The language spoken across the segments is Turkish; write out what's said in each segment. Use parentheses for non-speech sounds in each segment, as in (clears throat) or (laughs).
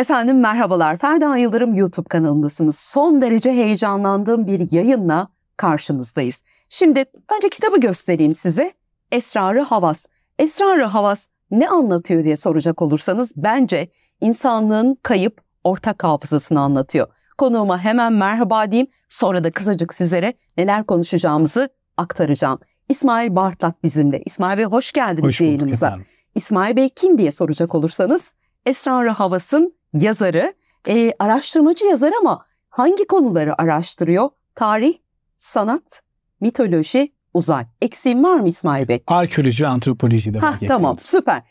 Efendim merhabalar. Ferda Yıldırım YouTube kanalındasınız. Son derece heyecanlandığım bir yayınla karşınızdayız. Şimdi önce kitabı göstereyim size. Esrarı Havas. Esrarı Havas ne anlatıyor diye soracak olursanız bence insanlığın kayıp ortak hafızasını anlatıyor. Konuğuma hemen merhaba diyeyim. Sonra da kısacık sizlere neler konuşacağımızı aktaracağım. İsmail Bartlak bizimle. İsmail Bey hoş geldiniz hoş yayınımıza. Efendim. İsmail Bey kim diye soracak olursanız Esrarı Havas'ın yazarı, e, araştırmacı yazar ama hangi konuları araştırıyor? Tarih, sanat, mitoloji, uzay. Eksiğim var mı İsmail Bey? Arkeoloji, antropoloji de var. Heh, tamam süper.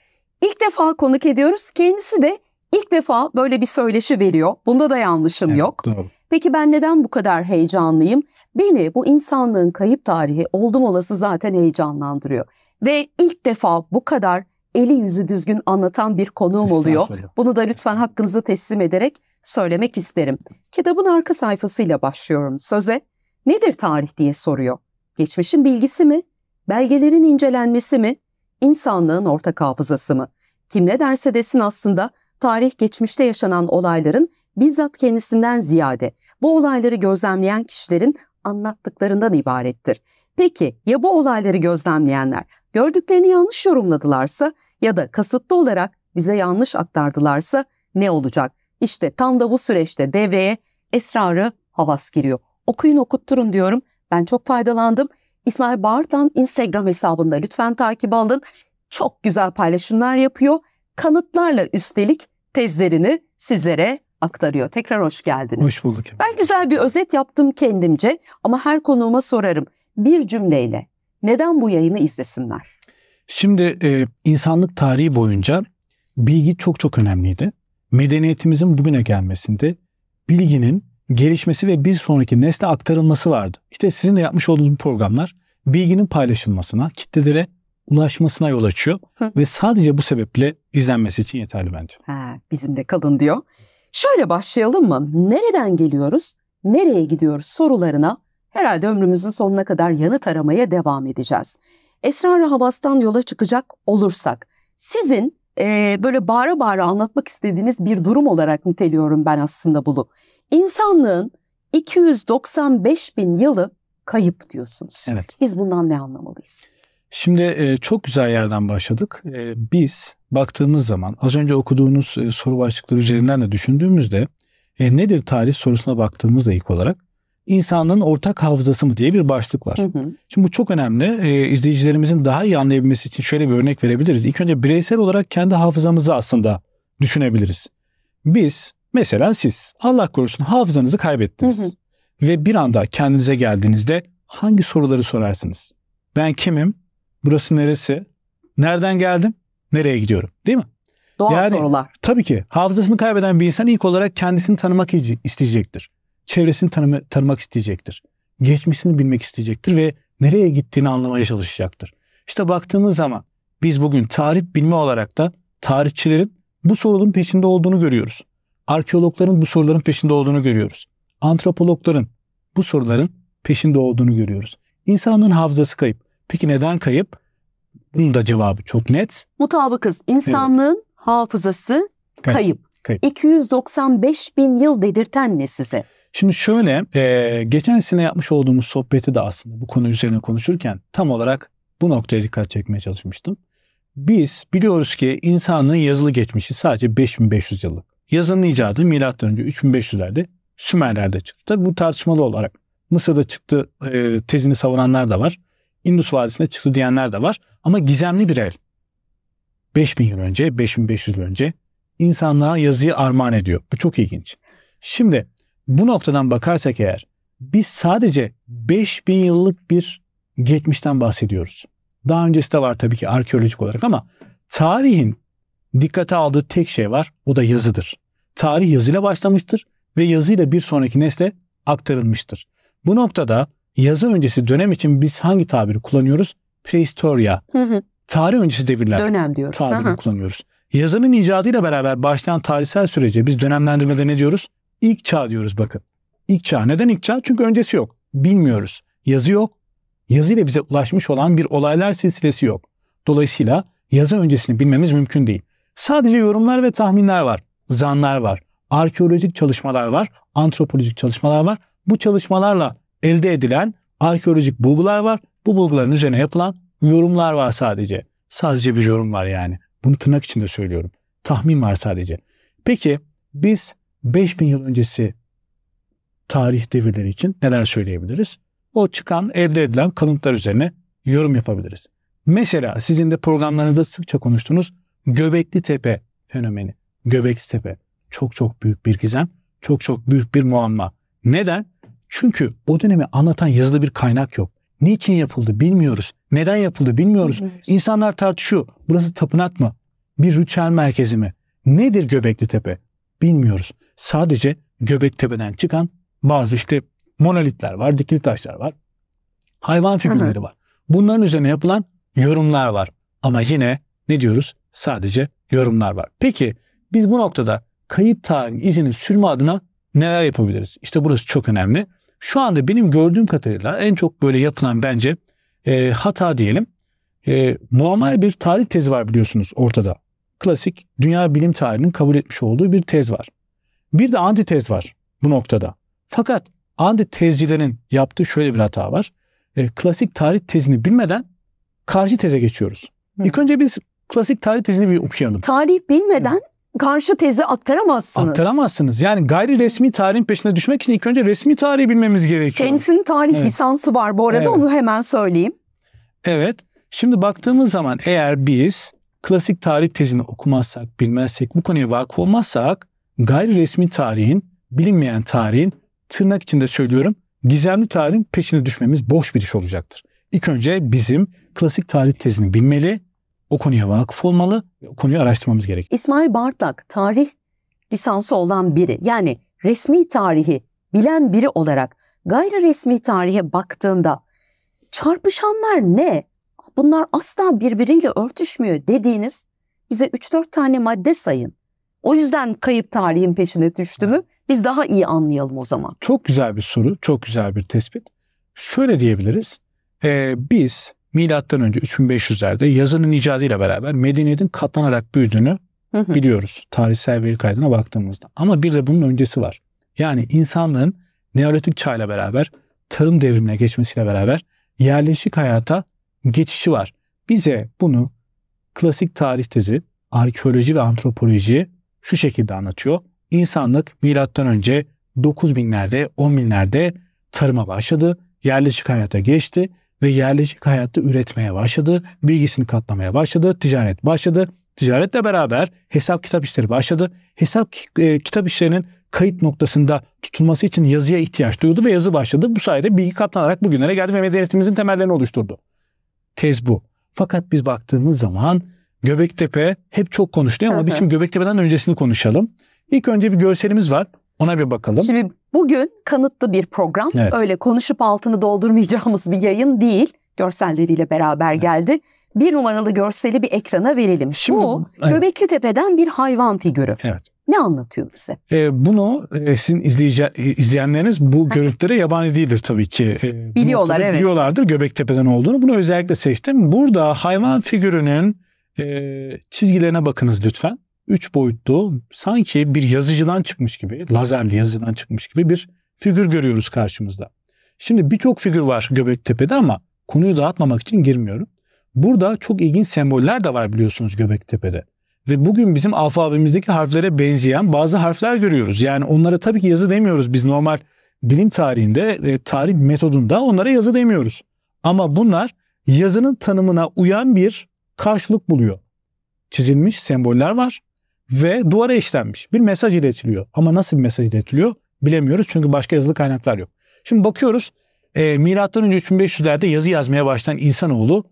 İlk defa konuk ediyoruz. Kendisi de ilk defa böyle bir söyleşi veriyor. Bunda da yanlışım evet, yok. Doğru. Peki ben neden bu kadar heyecanlıyım? Beni bu insanlığın kayıp tarihi oldum olası zaten heyecanlandırıyor. Ve ilk defa bu kadar eli yüzü düzgün anlatan bir konuğum oluyor. Bunu da lütfen hakkınızı teslim ederek söylemek isterim. Kitabın arka sayfasıyla başlıyorum söze. Nedir tarih diye soruyor. Geçmişin bilgisi mi? Belgelerin incelenmesi mi? İnsanlığın ortak hafızası mı? Kim ne derse desin aslında tarih geçmişte yaşanan olayların bizzat kendisinden ziyade bu olayları gözlemleyen kişilerin anlattıklarından ibarettir. Peki ya bu olayları gözlemleyenler gördüklerini yanlış yorumladılarsa ya da kasıtlı olarak bize yanlış aktardılarsa ne olacak? İşte tam da bu süreçte devreye esrarı havas giriyor. Okuyun okutturun diyorum. Ben çok faydalandım. İsmail Bartan Instagram hesabında lütfen takip alın. Çok güzel paylaşımlar yapıyor. Kanıtlarla üstelik tezlerini sizlere aktarıyor. Tekrar hoş geldiniz. Hoş bulduk. Efendim. Ben güzel bir özet yaptım kendimce ama her konuğuma sorarım. Bir cümleyle neden bu yayını izlesinler? Şimdi e, insanlık tarihi boyunca bilgi çok çok önemliydi. Medeniyetimizin bugüne gelmesinde bilginin gelişmesi ve bir sonraki nesle aktarılması vardı. İşte sizin de yapmış olduğunuz bu programlar bilginin paylaşılmasına, kitlelere ulaşmasına yol açıyor ve sadece bu sebeple izlenmesi için yeterli bence. Ha, bizim de kalın diyor. Şöyle başlayalım mı? Nereden geliyoruz, nereye gidiyoruz sorularına herhalde ömrümüzün sonuna kadar yanıt aramaya devam edeceğiz esrar havastan yola çıkacak olursak sizin e, böyle bağıra bağıra anlatmak istediğiniz bir durum olarak niteliyorum ben aslında bunu. İnsanlığın 295 bin yılı kayıp diyorsunuz. Evet. Biz bundan ne anlamalıyız? Şimdi e, çok güzel yerden başladık. E, biz baktığımız zaman az önce okuduğunuz e, soru başlıkları üzerinden de düşündüğümüzde e, nedir tarih sorusuna baktığımızda ilk olarak insanlığın ortak hafızası mı diye bir başlık var. Hı hı. Şimdi bu çok önemli. E, izleyicilerimizin daha iyi anlayabilmesi için şöyle bir örnek verebiliriz. İlk önce bireysel olarak kendi hafızamızı aslında düşünebiliriz. Biz mesela siz Allah korusun hafızanızı kaybettiniz. Hı hı. Ve bir anda kendinize geldiğinizde hangi soruları sorarsınız? Ben kimim? Burası neresi? Nereden geldim? Nereye gidiyorum? Değil mi? Doğal yani, sorular. Tabii ki. Hafızasını kaybeden bir insan ilk olarak kendisini tanımak isteyecektir çevresini tanım tanımak isteyecektir. Geçmişini bilmek isteyecektir ve nereye gittiğini anlamaya çalışacaktır. İşte baktığımız zaman biz bugün tarih bilme olarak da tarihçilerin bu sorunun peşinde olduğunu görüyoruz. Arkeologların bu soruların peşinde olduğunu görüyoruz. Antropologların bu soruların peşinde olduğunu görüyoruz. İnsanın hafızası kayıp. Peki neden kayıp? Bunun da cevabı çok net. Mutabıkız. İnsanlığın evet. hafızası kayıp. kayıp. kayıp. 295 bin yıl dedirten ne size? Şimdi şöyle e, geçen sene yapmış olduğumuz sohbeti de aslında bu konu üzerine konuşurken tam olarak bu noktaya dikkat çekmeye çalışmıştım. Biz biliyoruz ki insanlığın yazılı geçmişi sadece 5500 yıllık. Yazının icadı MÖ önce 3500'lerde Sümerler'de çıktı. Tabii bu tartışmalı olarak Mısır'da çıktı e, tezini savunanlar da var. Indus Vadisi'nde çıktı diyenler de var. Ama gizemli bir el. 5000 yıl önce, 5500 yıl önce insanlığa yazıyı armağan ediyor. Bu çok ilginç. Şimdi bu noktadan bakarsak eğer biz sadece 5000 yıllık bir geçmişten bahsediyoruz. Daha öncesi de var tabii ki arkeolojik olarak ama tarihin dikkate aldığı tek şey var o da yazıdır. Tarih yazıyla başlamıştır ve yazıyla bir sonraki nesle aktarılmıştır. Bu noktada yazı öncesi dönem için biz hangi tabiri kullanıyoruz? Prehistoria. Tarih öncesi devirler. Dönem diyoruz. Tabiri kullanıyoruz. Yazının icadıyla beraber başlayan tarihsel sürece biz dönemlendirmede ne diyoruz? İlk çağ diyoruz bakın. İlk çağ. Neden ilk çağ? Çünkü öncesi yok. Bilmiyoruz. Yazı yok. Yazı ile bize ulaşmış olan bir olaylar silsilesi yok. Dolayısıyla yazı öncesini bilmemiz mümkün değil. Sadece yorumlar ve tahminler var. Zanlar var. Arkeolojik çalışmalar var. Antropolojik çalışmalar var. Bu çalışmalarla elde edilen arkeolojik bulgular var. Bu bulguların üzerine yapılan yorumlar var sadece. Sadece bir yorum var yani. Bunu tırnak içinde söylüyorum. Tahmin var sadece. Peki biz 5000 yıl öncesi tarih devirleri için neler söyleyebiliriz? O çıkan, elde edilen kalıntılar üzerine yorum yapabiliriz. Mesela sizin de programlarınızda sıkça konuştuğunuz Göbekli Tepe fenomeni. Göbekli Tepe çok çok büyük bir gizem, çok çok büyük bir muamma. Neden? Çünkü o dönemi anlatan yazılı bir kaynak yok. Niçin yapıldı bilmiyoruz. Neden yapıldı bilmiyoruz. bilmiyoruz. İnsanlar tartışıyor. Burası tapınak mı? Bir ritüel merkezi mi? Nedir Göbekli Tepe? Bilmiyoruz sadece Göbektepe'den çıkan bazı işte monolitler var, dikili taşlar var. Hayvan figürleri Hı-hı. var. Bunların üzerine yapılan yorumlar var. Ama yine ne diyoruz? Sadece yorumlar var. Peki biz bu noktada kayıp tarihin izini sürme adına neler yapabiliriz? İşte burası çok önemli. Şu anda benim gördüğüm kadarıyla en çok böyle yapılan bence e, hata diyelim. E, muamma bir tarih tezi var biliyorsunuz ortada. Klasik dünya bilim tarihinin kabul etmiş olduğu bir tez var. Bir de antitez var bu noktada. Fakat antitezcilerin yaptığı şöyle bir hata var. E, klasik tarih tezini bilmeden karşı teze geçiyoruz. Hı. İlk önce biz klasik tarih tezini bir okuyalım. Tarih bilmeden Hı. karşı teze aktaramazsınız. Aktaramazsınız. Yani gayri resmi tarihin peşine düşmek için ilk önce resmi tarihi bilmemiz gerekiyor. Kendisinin tarih evet. lisansı var bu arada evet. onu hemen söyleyeyim. Evet. Şimdi baktığımız zaman eğer biz klasik tarih tezini okumazsak, bilmezsek, bu konuya vakıf olmazsak gayri resmi tarihin, bilinmeyen tarihin, tırnak içinde söylüyorum, gizemli tarihin peşine düşmemiz boş bir iş olacaktır. İlk önce bizim klasik tarih tezini bilmeli, o konuya vakıf olmalı, o konuyu araştırmamız gerek. İsmail Bartlak tarih lisansı olan biri yani resmi tarihi bilen biri olarak gayri resmi tarihe baktığında çarpışanlar ne? Bunlar asla birbiriyle örtüşmüyor dediğiniz bize 3-4 tane madde sayın. O yüzden kayıp tarihin peşine düştü mü? Biz daha iyi anlayalım o zaman. Çok güzel bir soru, çok güzel bir tespit. Şöyle diyebiliriz. E, biz milattan önce 3500'lerde yazının icadıyla beraber medeniyetin katlanarak büyüdüğünü hı hı. biliyoruz. Tarihsel veri kaydına baktığımızda. Ama bir de bunun öncesi var. Yani insanlığın Neolitik çağla beraber tarım devrimine geçmesiyle beraber yerleşik hayata geçişi var. Bize bunu klasik tarih tezi, arkeoloji ve antropoloji şu şekilde anlatıyor. İnsanlık milattan önce 9000'lerde 10.000'lerde tarıma başladı. Yerleşik hayata geçti ve yerleşik hayatta üretmeye başladı. Bilgisini katlamaya başladı. Ticaret başladı. Ticaretle beraber hesap kitap işleri başladı. Hesap e, kitap işlerinin kayıt noktasında tutulması için yazıya ihtiyaç duyuldu ve yazı başladı. Bu sayede bilgi katlanarak bugünlere geldi ve medeniyetimizin temellerini oluşturdu. Tez bu. Fakat biz baktığımız zaman Göbektepe hep çok konuşuluyor ama biz şimdi Göbektepe'den öncesini konuşalım. İlk önce bir görselimiz var. Ona bir bakalım. Şimdi bugün kanıtlı bir program. Evet. Öyle konuşup altını doldurmayacağımız bir yayın değil. Görselleriyle beraber geldi. Bir numaralı görseli bir ekrana verelim. Şimdi, Bu evet. Göbekli Tepe'den bir hayvan figürü. Evet. Ne anlatıyor bize? Ee, bunu e, sizin izleyenleriniz bu görüntülere yabancı değildir tabii ki. Ee, biliyorlar evet. Biliyorlardır Göbektepe'den olduğunu. Bunu özellikle seçtim. Burada hayvan figürünün e, çizgilerine bakınız lütfen. Üç boyutlu sanki bir yazıcıdan çıkmış gibi, lazerli yazıcıdan çıkmış gibi bir figür görüyoruz karşımızda. Şimdi birçok figür var Göbektepe'de ama konuyu dağıtmamak için girmiyorum. Burada çok ilginç semboller de var biliyorsunuz Göbektepe'de. Ve bugün bizim alfabemizdeki harflere benzeyen bazı harfler görüyoruz. Yani onlara tabii ki yazı demiyoruz. Biz normal bilim tarihinde, e, tarih metodunda onlara yazı demiyoruz. Ama bunlar yazının tanımına uyan bir karşılık buluyor. Çizilmiş semboller var ve duvara işlenmiş. Bir mesaj iletiliyor. Ama nasıl bir mesaj iletiliyor bilemiyoruz çünkü başka yazılı kaynaklar yok. Şimdi bakıyoruz e, milattan önce 3500'lerde yazı yazmaya başlayan insanoğlu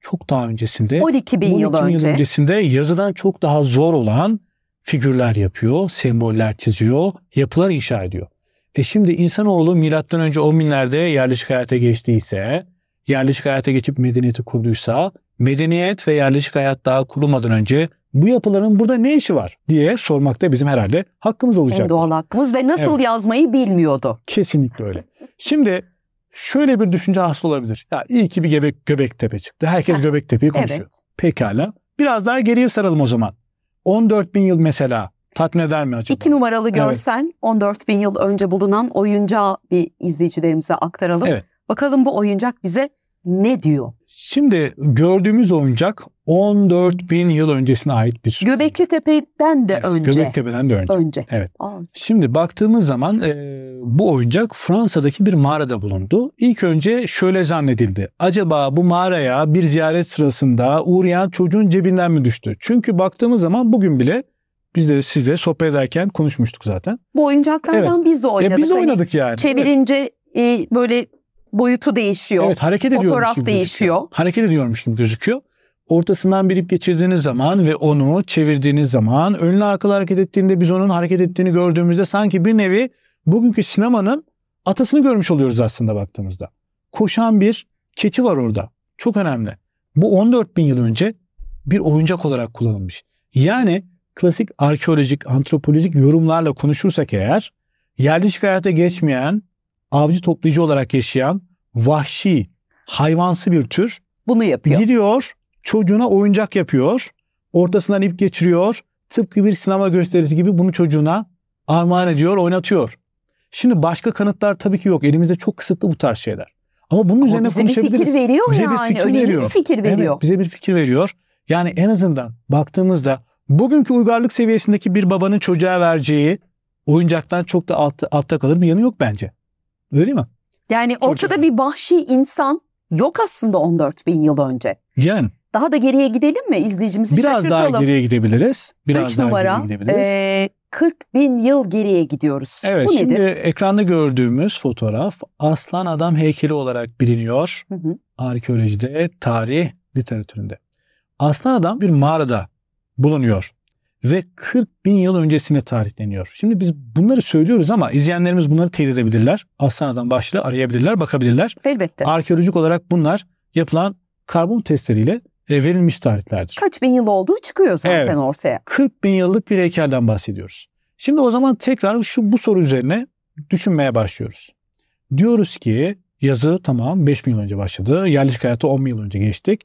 çok daha öncesinde 12 bin 12 yıl, yıl önce. öncesinde yazıdan çok daha zor olan figürler yapıyor, semboller çiziyor, yapılar inşa ediyor. E şimdi insanoğlu milattan önce 10 binlerde yerleşik hayata geçtiyse, yerleşik hayata geçip medeniyeti kurduysa medeniyet ve yerleşik hayat daha kurulmadan önce bu yapıların burada ne işi var diye sormakta bizim herhalde hakkımız olacak. En doğal hakkımız ve nasıl evet. yazmayı bilmiyordu. Kesinlikle öyle. Şimdi şöyle bir düşünce hasıl olabilir. Ya iyi ki bir göbek, Göbektepe çıktı. Herkes Göbektepe'yi konuşuyor. Evet. Pekala. Biraz daha geriye saralım o zaman. 14 bin yıl mesela tatmin eder mi acaba? İki numaralı görsel evet. 14 bin yıl önce bulunan oyuncağı bir izleyicilerimize aktaralım. Evet. Bakalım bu oyuncak bize ne diyor? Şimdi gördüğümüz oyuncak 14 bin yıl öncesine ait bir. Göbekli Tepe'den de evet, önce. Göbektepe'den de önce. önce. Evet. Aa. Şimdi baktığımız zaman e, bu oyuncak Fransa'daki bir mağarada bulundu. İlk önce şöyle zannedildi. Acaba bu mağaraya bir ziyaret sırasında uğrayan çocuğun cebinden mi düştü? Çünkü baktığımız zaman bugün bile biz de sizle sohbet ederken konuşmuştuk zaten. Bu oyuncaklardan evet. biz de oynadık. E, biz de oynadık hani yani. Çevirince evet. e, böyle boyutu değişiyor. Evet hareket ediyormuş Fotoğraf gibi değişiyor. Gözüküyor. Hareket ediyormuş gibi gözüküyor. Ortasından birip geçirdiğiniz zaman ve onu çevirdiğiniz zaman önle arkalı hareket ettiğinde biz onun hareket ettiğini gördüğümüzde sanki bir nevi bugünkü sinemanın atasını görmüş oluyoruz aslında baktığımızda. Koşan bir keçi var orada. Çok önemli. Bu 14 bin yıl önce bir oyuncak olarak kullanılmış. Yani klasik arkeolojik, antropolojik yorumlarla konuşursak eğer yerleşik hayata geçmeyen avcı toplayıcı olarak yaşayan vahşi, hayvansı bir tür. Bunu yapıyor. Gidiyor, çocuğuna oyuncak yapıyor. Ortasından ip geçiriyor. Tıpkı bir sinema gösterisi gibi bunu çocuğuna armağan ediyor, oynatıyor. Şimdi başka kanıtlar tabii ki yok. Elimizde çok kısıtlı bu tarz şeyler. Ama bunun Ama üzerine bize konuşabiliriz. Bize bir fikir veriyor bize yani. Bir fikir Önemli veriyor. bir fikir veriyor. Evet, bize bir fikir veriyor. Yani en azından baktığımızda bugünkü uygarlık seviyesindeki bir babanın çocuğa vereceği oyuncaktan çok da altta, altta kalır bir yanı yok bence. Öyle değil mi? Yani ortada bir vahşi insan yok aslında 14 bin yıl önce. Yani. Daha da geriye gidelim mi? İzleyicimizi Biraz şaşırtalım. Biraz daha geriye gidebiliriz. Biraz Üç daha numara, geriye gidebiliriz. E, 40 bin yıl geriye gidiyoruz. Evet Bu şimdi nedir? ekranda gördüğümüz fotoğraf aslan adam heykeli olarak biliniyor. Hı hı. Arkeolojide, tarih literatüründe. Aslan adam bir mağarada bulunuyor ve 40 bin yıl öncesine tarihleniyor. Şimdi biz bunları söylüyoruz ama izleyenlerimiz bunları teyit edebilirler. aslanadan başla arayabilirler, bakabilirler. Elbette. Arkeolojik olarak bunlar yapılan karbon testleriyle e, verilmiş tarihlerdir. Kaç bin yıl olduğu çıkıyor zaten evet. ortaya. 40 bin yıllık bir heykelden bahsediyoruz. Şimdi o zaman tekrar şu bu soru üzerine düşünmeye başlıyoruz. Diyoruz ki yazı tamam 5 bin yıl önce başladı. Yerleşik hayatı 10 bin yıl önce geçtik.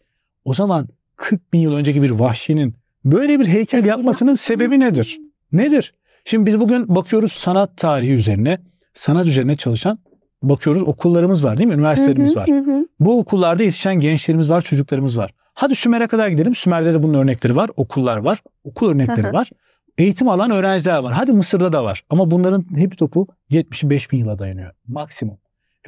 O zaman 40 bin yıl önceki bir vahşinin Böyle bir heykel yapmasının sebebi nedir? Nedir? Şimdi biz bugün bakıyoruz sanat tarihi üzerine, sanat üzerine çalışan bakıyoruz okullarımız var değil mi? Üniversitelerimiz var. Bu okullarda yetişen gençlerimiz var, çocuklarımız var. Hadi Sümer'e kadar gidelim. Sümer'de de bunun örnekleri var. Okullar var. Okul örnekleri var. Eğitim alan öğrenciler var. Hadi Mısır'da da var. Ama bunların hep topu 75 bin yıla dayanıyor. Maksimum.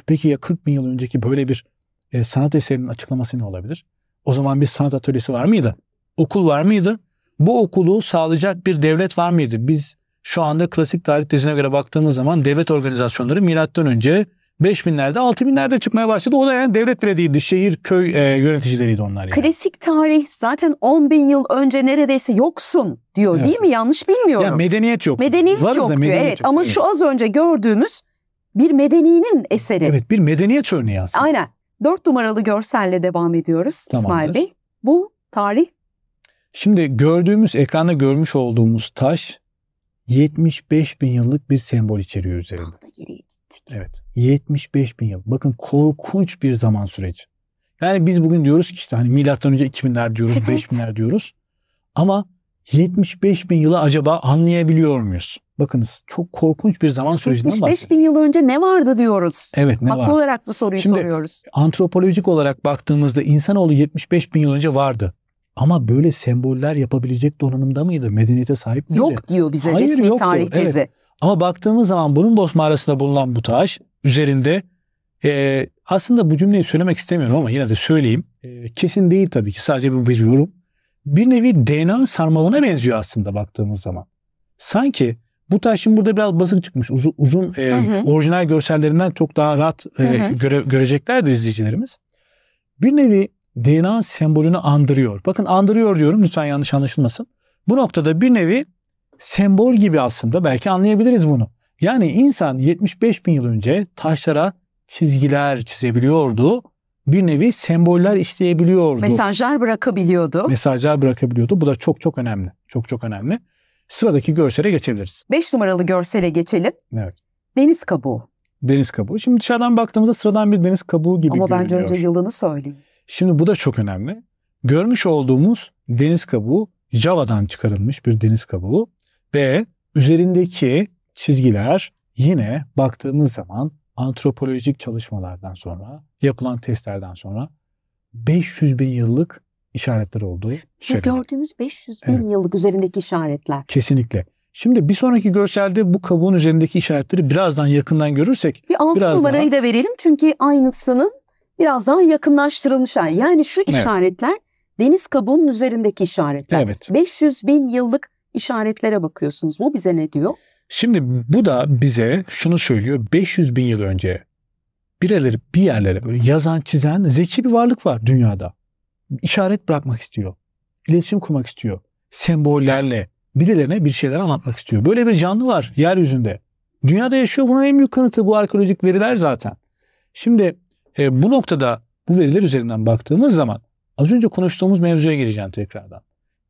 E peki ya 40 bin yıl önceki böyle bir e, sanat eserinin açıklaması ne olabilir? O zaman bir sanat atölyesi var mıydı? okul var mıydı? Bu okulu sağlayacak bir devlet var mıydı? Biz şu anda klasik tarih tezine göre baktığımız zaman devlet organizasyonları milattan önce 5000'lerde 6000'lerde çıkmaya başladı. O da yani devlet bile değildi. Şehir, köy e, yöneticileriydi onlar yani. Klasik tarih zaten 10 bin yıl önce neredeyse yoksun diyor evet. değil mi? Yanlış bilmiyorum. Ya medeniyet yok. Medeniyet Varız yok da, diyor. Medeniyet evet yok. ama evet. şu az önce gördüğümüz bir medeninin eseri. Evet bir medeniyet örneği aslında. Aynen. Dört numaralı görselle devam ediyoruz Tamamdır. İsmail Bey. Bu tarih Şimdi gördüğümüz, ekranda görmüş olduğumuz taş 75 bin yıllık bir sembol içeriyor üzerinde. Tam da geriye gittik. Evet. 75 bin yıl. Bakın korkunç bir zaman süreci. Yani biz bugün diyoruz ki işte hani milattan önce 2000'ler diyoruz, evet. 5000'ler diyoruz. Ama 75 bin yılı acaba anlayabiliyor muyuz? Bakınız çok korkunç bir zaman sürecinden bahsediyoruz. 75 bin yıl önce ne vardı diyoruz. Evet ne Haklı var? olarak bu soruyu Şimdi, soruyoruz. Antropolojik olarak baktığımızda insanoğlu 75 bin yıl önce vardı. Ama böyle semboller yapabilecek donanımda mıydı? Medeniyete sahip miydi? Yok diyor bize Hayır, resmi yoktu. tarih tezi. Evet. Ama baktığımız zaman bunun Bosma arasında bulunan bu taş üzerinde e, aslında bu cümleyi söylemek istemiyorum ama yine de söyleyeyim. E, kesin değil tabii ki sadece bu bir yorum. Bir nevi DNA sarmalına benziyor aslında baktığımız zaman. Sanki bu taşın burada biraz basık çıkmış. Uzun, uzun e, hı hı. orijinal görsellerinden çok daha rahat e, Göre, göreceklerdir izleyicilerimiz. Bir nevi DNA sembolünü andırıyor. Bakın andırıyor diyorum lütfen yanlış anlaşılmasın. Bu noktada bir nevi sembol gibi aslında belki anlayabiliriz bunu. Yani insan 75 bin yıl önce taşlara çizgiler çizebiliyordu. Bir nevi semboller işleyebiliyordu. Mesajlar bırakabiliyordu. Mesajlar bırakabiliyordu. Bu da çok çok önemli. Çok çok önemli. Sıradaki görsele geçebiliriz. 5 numaralı görsele geçelim. Evet. Deniz kabuğu. Deniz kabuğu. Şimdi dışarıdan baktığımızda sıradan bir deniz kabuğu gibi Ama görünüyor. Ama bence önce yılını söyleyeyim. Şimdi bu da çok önemli. Görmüş olduğumuz deniz kabuğu Java'dan çıkarılmış bir deniz kabuğu ve üzerindeki çizgiler yine baktığımız zaman antropolojik çalışmalardan sonra, yapılan testlerden sonra 500 bin yıllık işaretler olduğu söyleniyor. Gördüğümüz 500 bin evet. yıllık üzerindeki işaretler. Kesinlikle. Şimdi bir sonraki görselde bu kabuğun üzerindeki işaretleri birazdan yakından görürsek. Bir altı numarayı daha... da verelim çünkü aynısının biraz daha yakınlaştırılmış. Yani şu işaretler evet. deniz kabuğunun üzerindeki işaretler. Evet. 500 bin yıllık işaretlere bakıyorsunuz. Bu bize ne diyor? Şimdi bu da bize şunu söylüyor. 500 bin yıl önce birileri bir yerlere böyle yazan, çizen zeki bir varlık var dünyada. İşaret bırakmak istiyor. İletişim kurmak istiyor. Sembollerle birilerine bir şeyler anlatmak istiyor. Böyle bir canlı var yeryüzünde. Dünyada yaşıyor. Bunun en büyük kanıtı bu arkeolojik veriler zaten. Şimdi e, bu noktada bu veriler üzerinden baktığımız zaman az önce konuştuğumuz mevzuya gireceğim tekrardan.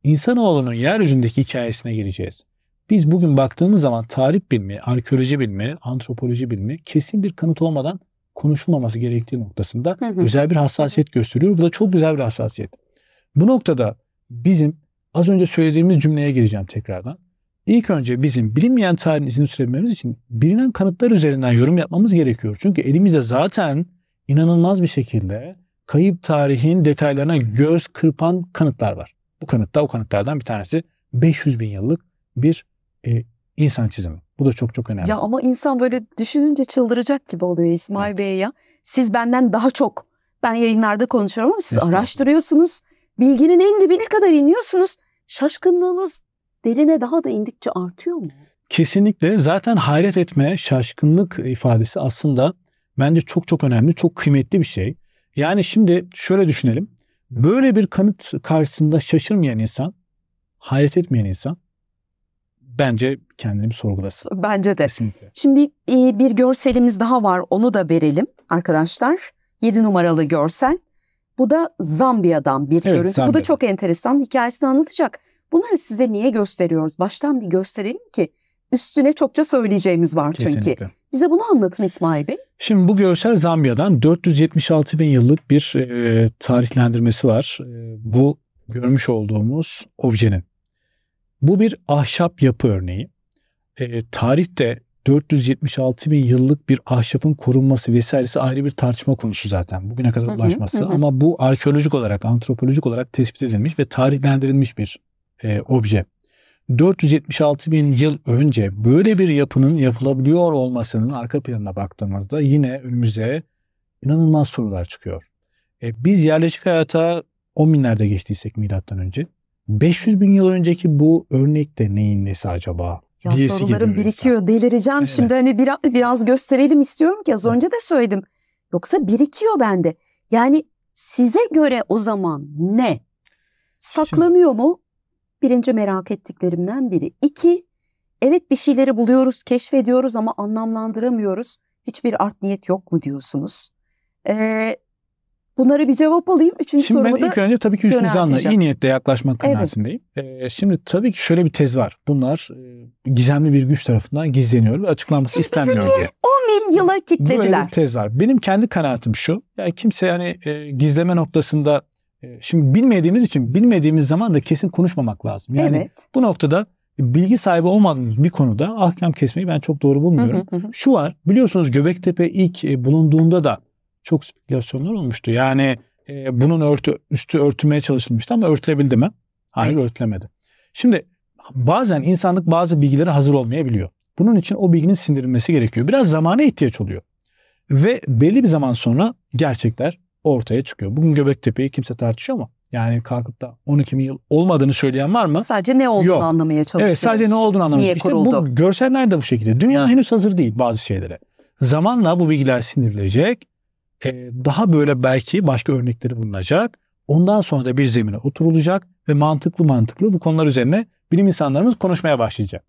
İnsanoğlunun yeryüzündeki hikayesine gireceğiz. Biz bugün baktığımız zaman tarih bilimi, arkeoloji bilimi, antropoloji bilimi kesin bir kanıt olmadan konuşulmaması gerektiği noktasında hı hı. özel bir hassasiyet gösteriyor. Bu da çok güzel bir hassasiyet. Bu noktada bizim az önce söylediğimiz cümleye gireceğim tekrardan. İlk önce bizim bilinmeyen tarihin izini sürmemiz için bilinen kanıtlar üzerinden yorum yapmamız gerekiyor. Çünkü elimizde zaten inanılmaz bir şekilde kayıp tarihin detaylarına göz kırpan kanıtlar var. Bu kanıtta o kanıtlardan bir tanesi 500 bin yıllık bir e, insan çizimi. Bu da çok çok önemli. Ya ama insan böyle düşününce çıldıracak gibi oluyor İsmail evet. Bey ya. Siz benden daha çok ben yayınlarda konuşuyorum ama siz araştırıyorsunuz. Bilginin en dibine kadar iniyorsunuz. Şaşkınlığınız derine daha da indikçe artıyor mu? Kesinlikle. Zaten hayret etme, şaşkınlık ifadesi aslında Bence çok çok önemli, çok kıymetli bir şey. Yani şimdi şöyle düşünelim. Böyle bir kanıt karşısında şaşırmayan insan, hayret etmeyen insan bence kendini sorgulasın. Bence de. Kesinlikle. Şimdi e, bir görselimiz daha var onu da verelim arkadaşlar. 7 numaralı görsel. Bu da Zambiya'dan bir evet, görüntü. Zambiya'da. Bu da çok enteresan. Hikayesini anlatacak. Bunları size niye gösteriyoruz? Baştan bir gösterelim ki üstüne çokça söyleyeceğimiz var çünkü. Kesinlikle. Bize bunu anlatın İsmail Bey. Şimdi bu görsel Zambiya'dan 476 bin yıllık bir e, tarihlendirmesi var. E, bu görmüş olduğumuz objenin. Bu bir ahşap yapı örneği. E, tarihte 476 bin yıllık bir ahşapın korunması vesairesi ayrı bir tartışma konusu zaten. Bugüne kadar hı hı, Hı. Ama bu arkeolojik olarak, antropolojik olarak tespit edilmiş ve tarihlendirilmiş bir e, obje. 476 bin yıl önce böyle bir yapının yapılabiliyor olmasının arka planına baktığımızda yine önümüze inanılmaz sorular çıkıyor. E, biz yerleşik hayata 10 binlerde geçtiysek milattan önce 500 bin yıl önceki bu örnekte neyin nesi acaba? Ya Diyesi sorularım birikiyor. Insan. Delireceğim evet. şimdi hani biraz, biraz gösterelim istiyorum ki az önce de söyledim. Yoksa birikiyor bende. Yani size göre o zaman ne? Saklanıyor Şimdi, mu? birinci merak ettiklerimden biri. İki, evet bir şeyleri buluyoruz, keşfediyoruz ama anlamlandıramıyoruz. Hiçbir art niyet yok mu diyorsunuz? Ee, bunlara bir cevap alayım. Üçüncü şimdi sorumu da Şimdi ben ilk önce tabii ki üstünüze anla. İyi niyetle yaklaşmak kanaatindeyim. Evet. Ee, şimdi tabii ki şöyle bir tez var. Bunlar e, gizemli bir güç tarafından gizleniyor ve açıklanması istenmiyor diye. 10 bin yıla kilitlediler. Böyle bir tez var. Benim kendi kanaatim şu. Yani kimse yani e, gizleme noktasında ee, şimdi bilmediğimiz için bilmediğimiz zaman da kesin konuşmamak lazım. Yani evet. bu noktada bilgi sahibi olmadığımız bir konuda ahkam kesmeyi ben çok doğru bulmuyorum. Hı hı hı. Şu var biliyorsunuz Göbektepe ilk e, bulunduğunda da çok spekülasyonlar olmuştu. Yani e, bunun örtü üstü örtülmeye çalışılmıştı ama örtülebildi mi? Hayır evet. örtülemedi. Şimdi bazen insanlık bazı bilgilere hazır olmayabiliyor. Bunun için o bilginin sindirilmesi gerekiyor. Biraz zamana ihtiyaç oluyor. Ve belli bir zaman sonra gerçekler ortaya çıkıyor. Bugün Göbektepe'yi kimse tartışıyor ama yani kalkıp da 12 bin yıl olmadığını söyleyen var mı? Sadece ne olduğunu Yok. anlamaya çalışıyoruz. Evet sadece ne olduğunu anlamaya Niye işte Bu görseller de bu şekilde. Dünya henüz hazır değil bazı şeylere. Zamanla bu bilgiler sinirlenecek. Ee, daha böyle belki başka örnekleri bulunacak. Ondan sonra da bir zemine oturulacak ve mantıklı mantıklı bu konular üzerine bilim insanlarımız konuşmaya başlayacak.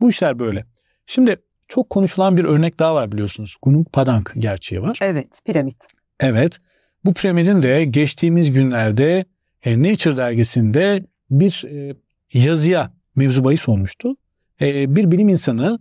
Bu işler böyle. Şimdi çok konuşulan bir örnek daha var biliyorsunuz. Gunung Padang gerçeği var. Evet, piramit. Evet. Bu piramidin de geçtiğimiz günlerde e, Nature dergisinde bir e, yazıya mevzu bahis olmuştu. E, bir bilim insanı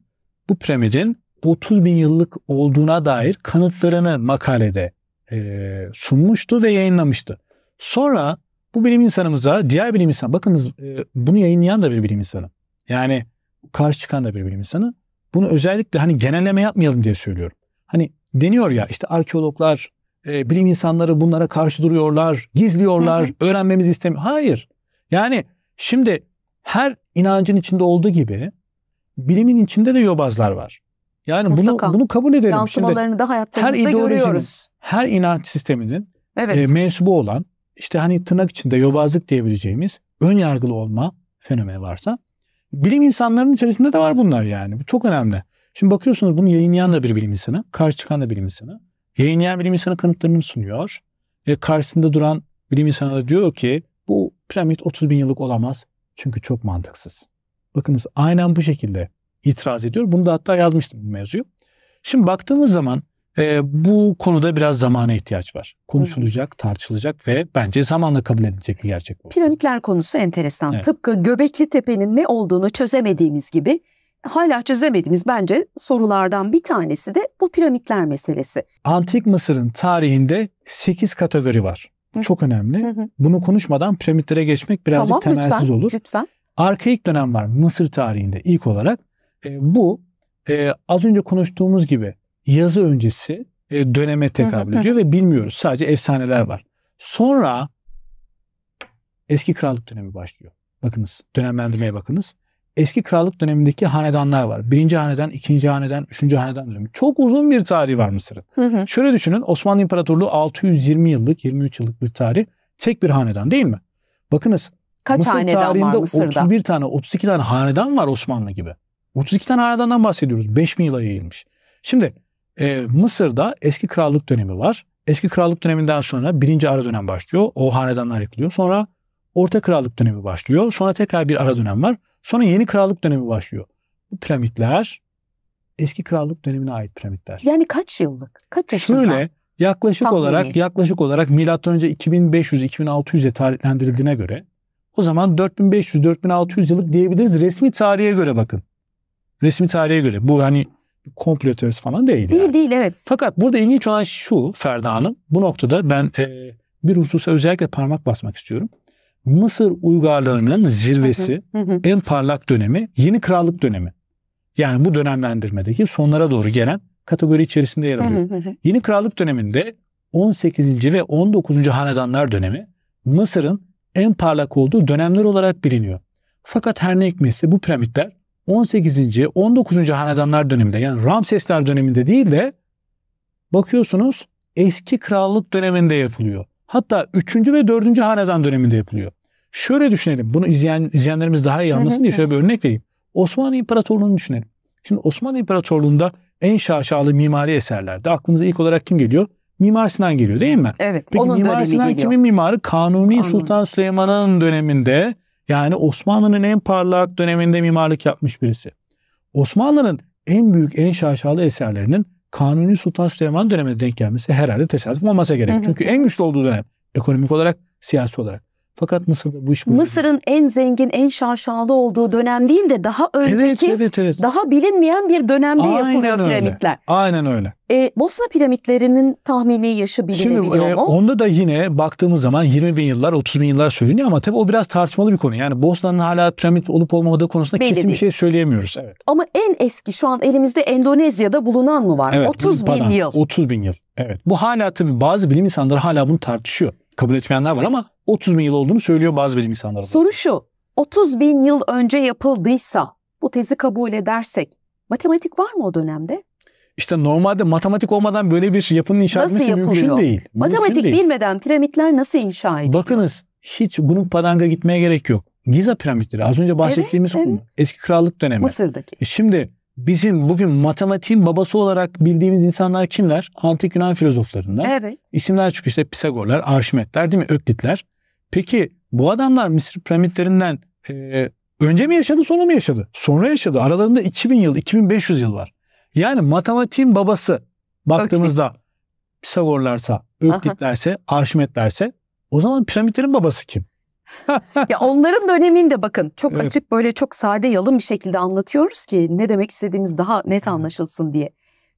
bu piramidin 30 bin yıllık olduğuna dair kanıtlarını makalede e, sunmuştu ve yayınlamıştı. Sonra bu bilim insanımıza diğer bilim insanı, bakınız e, bunu yayınlayan da bir bilim insanı. Yani karşı çıkan da bir bilim insanı. Bunu özellikle hani genelleme yapmayalım diye söylüyorum. Hani deniyor ya işte arkeologlar e, bilim insanları bunlara karşı duruyorlar, gizliyorlar, hı hı. öğrenmemizi istemiyor. Hayır. Yani şimdi her inancın içinde olduğu gibi bilimin içinde de yobazlar var. Yani bunu bunu kabul edelim. Yansımalarını şimdi, da hayatlarımızda görüyoruz. Her inanç sisteminin evet. e, mensubu olan işte hani tırnak içinde yobazlık diyebileceğimiz ön yargılı olma fenomeni varsa bilim insanlarının içerisinde de var bunlar yani. Bu çok önemli. Şimdi bakıyorsunuz bunu yayınlayan da bir bilim insanı, karşı çıkan da bilim insanı yayınlayan bilim insanı kanıtlarını sunuyor. Ve karşısında duran bilim insanı da diyor ki bu piramit 30 bin yıllık olamaz çünkü çok mantıksız. Bakınız aynen bu şekilde itiraz ediyor. Bunu da hatta yazmıştım bu mevzuyu. Şimdi baktığımız zaman e, bu konuda biraz zamana ihtiyaç var. Konuşulacak, tartışılacak ve bence zamanla kabul edilecek bir gerçek bu. Piramitler konusu enteresan. Evet. Tıpkı Göbekli Tepe'nin ne olduğunu çözemediğimiz gibi hala çözemediğimiz bence sorulardan bir tanesi de bu piramitler meselesi. Antik Mısır'ın tarihinde 8 kategori var. Hı. Çok önemli. Bunu konuşmadan piramitlere geçmek birazcık tamam, temelsiz lütfen, olur. Lütfen. Arkaik dönem var Mısır tarihinde ilk olarak. E, bu e, az önce konuştuğumuz gibi yazı öncesi e, döneme tekabül ediyor ve bilmiyoruz. Sadece efsaneler var. Sonra eski krallık dönemi başlıyor. Bakınız dönemlendirmeye bakınız eski krallık dönemindeki hanedanlar var. Birinci hanedan, ikinci hanedan, üçüncü hanedan dönemi. Çok uzun bir tarih var Mısır'ın. Şöyle düşünün Osmanlı İmparatorluğu 620 yıllık, 23 yıllık bir tarih. Tek bir hanedan değil mi? Bakınız Kaç Mısır tarihinde var Mısır'da? 31 tane, 32 tane hanedan var Osmanlı gibi. 32 tane hanedandan bahsediyoruz. 5000 yıla yayılmış. Şimdi e, Mısır'da eski krallık dönemi var. Eski krallık döneminden sonra birinci ara dönem başlıyor. O hanedanlar yıkılıyor. Sonra orta krallık dönemi başlıyor. Sonra tekrar bir ara dönem var. Sonra yeni krallık dönemi başlıyor. Bu piramitler eski krallık dönemine ait piramitler. Yani kaç yıllık? Kaç yaşında? Şöyle yaklaşık Tahmini. olarak yaklaşık olarak milattan önce 2500-2600'e tarihlendirildiğine göre o zaman 4500-4600 yıllık diyebiliriz resmi tarihe göre bakın. Resmi tarihe göre. Bu hani komplo teorisi falan değil. Değil yani. değil evet. Fakat burada ilginç olan şu Ferda Hanım. Bu noktada ben e, bir hususa özellikle parmak basmak istiyorum. Mısır uygarlığının zirvesi, hı hı. en parlak dönemi yeni krallık dönemi. Yani bu dönemlendirmedeki sonlara doğru gelen kategori içerisinde yer alıyor. Hı yeni krallık döneminde 18. ve 19. hanedanlar dönemi Mısır'ın en parlak olduğu dönemler olarak biliniyor. Fakat her ne hikmetse bu piramitler 18. 19. hanedanlar döneminde yani Ramsesler döneminde değil de bakıyorsunuz eski krallık döneminde yapılıyor. Hatta 3. ve 4. hanedan döneminde yapılıyor. Şöyle düşünelim. Bunu izleyen, izleyenlerimiz daha iyi anlasın diye şöyle bir örnek vereyim. Osmanlı İmparatorluğu'nu düşünelim. Şimdi Osmanlı İmparatorluğu'nda en şaşalı mimari eserlerde aklımıza ilk olarak kim geliyor? Mimar Sinan geliyor değil mi? Evet. Peki onun Mimar Sinan geliyor. kimin mimarı? Kanuni Anladım. Sultan Süleyman'ın döneminde yani Osmanlı'nın en parlak döneminde mimarlık yapmış birisi. Osmanlı'nın en büyük en şaşalı eserlerinin Kanuni Sultan Süleyman döneminde denk gelmesi herhalde tesadüf olmasa gerek. Hı hı. Çünkü en güçlü olduğu dönem ekonomik olarak, siyasi olarak. Fakat Mısır'da bu iş böyle. Mısır'ın en zengin, en şaşalı olduğu dönem değil de daha önceki, evet, evet, evet. daha bilinmeyen bir dönemde Aynen yapılıyor öyle. piramitler. Aynen öyle. E, Bosna piramitlerinin tahmini yaşı bilinebiliyor Şimdi, e, mu? E, onda da yine baktığımız zaman 20 bin yıllar, 30 bin yıllar söyleniyor ama tabii o biraz tartışmalı bir konu. Yani Bosna'nın hala piramit olup olmadığı konusunda Belli kesin değil. bir şey söyleyemiyoruz. Evet. Ama en eski şu an elimizde Endonezya'da bulunan mı var? Evet, 30 bin bana, yıl. 30 bin yıl. Evet. Bu hala tabii bazı bilim insanları hala bunu tartışıyor. Kabul etmeyenler var ama 30 bin yıl olduğunu söylüyor bazı bilim insanları. Soru şu, 30 bin yıl önce yapıldıysa, bu tezi kabul edersek, matematik var mı o dönemde? İşte normalde matematik olmadan böyle bir yapının inşa nasıl etmesi yapılıyor? mümkün değil. Mümkün matematik değil. bilmeden piramitler nasıl inşa ediliyor? Bakınız hiç bunun padanga gitmeye gerek yok. Giza piramitleri az önce bahsettiğimiz evet, evet. eski krallık dönemi. Mısır'daki. E şimdi bizim bugün matematiğin babası olarak bildiğimiz insanlar kimler? Antik Yunan filozoflarından. Evet. İsimler çünkü işte Pisagorlar, Arşimetler değil mi? Öklitler. Peki bu adamlar Mısır piramitlerinden e, önce mi yaşadı sonra mı yaşadı? Sonra yaşadı. Aralarında 2000 yıl 2500 yıl var. Yani matematiğin babası baktığımızda Pisagorlarsa, Öklitlerse, Arşimetlerse o zaman piramitlerin babası kim? ya onların döneminde bakın çok evet. açık böyle çok sade yalın bir şekilde anlatıyoruz ki ne demek istediğimiz daha net anlaşılsın diye.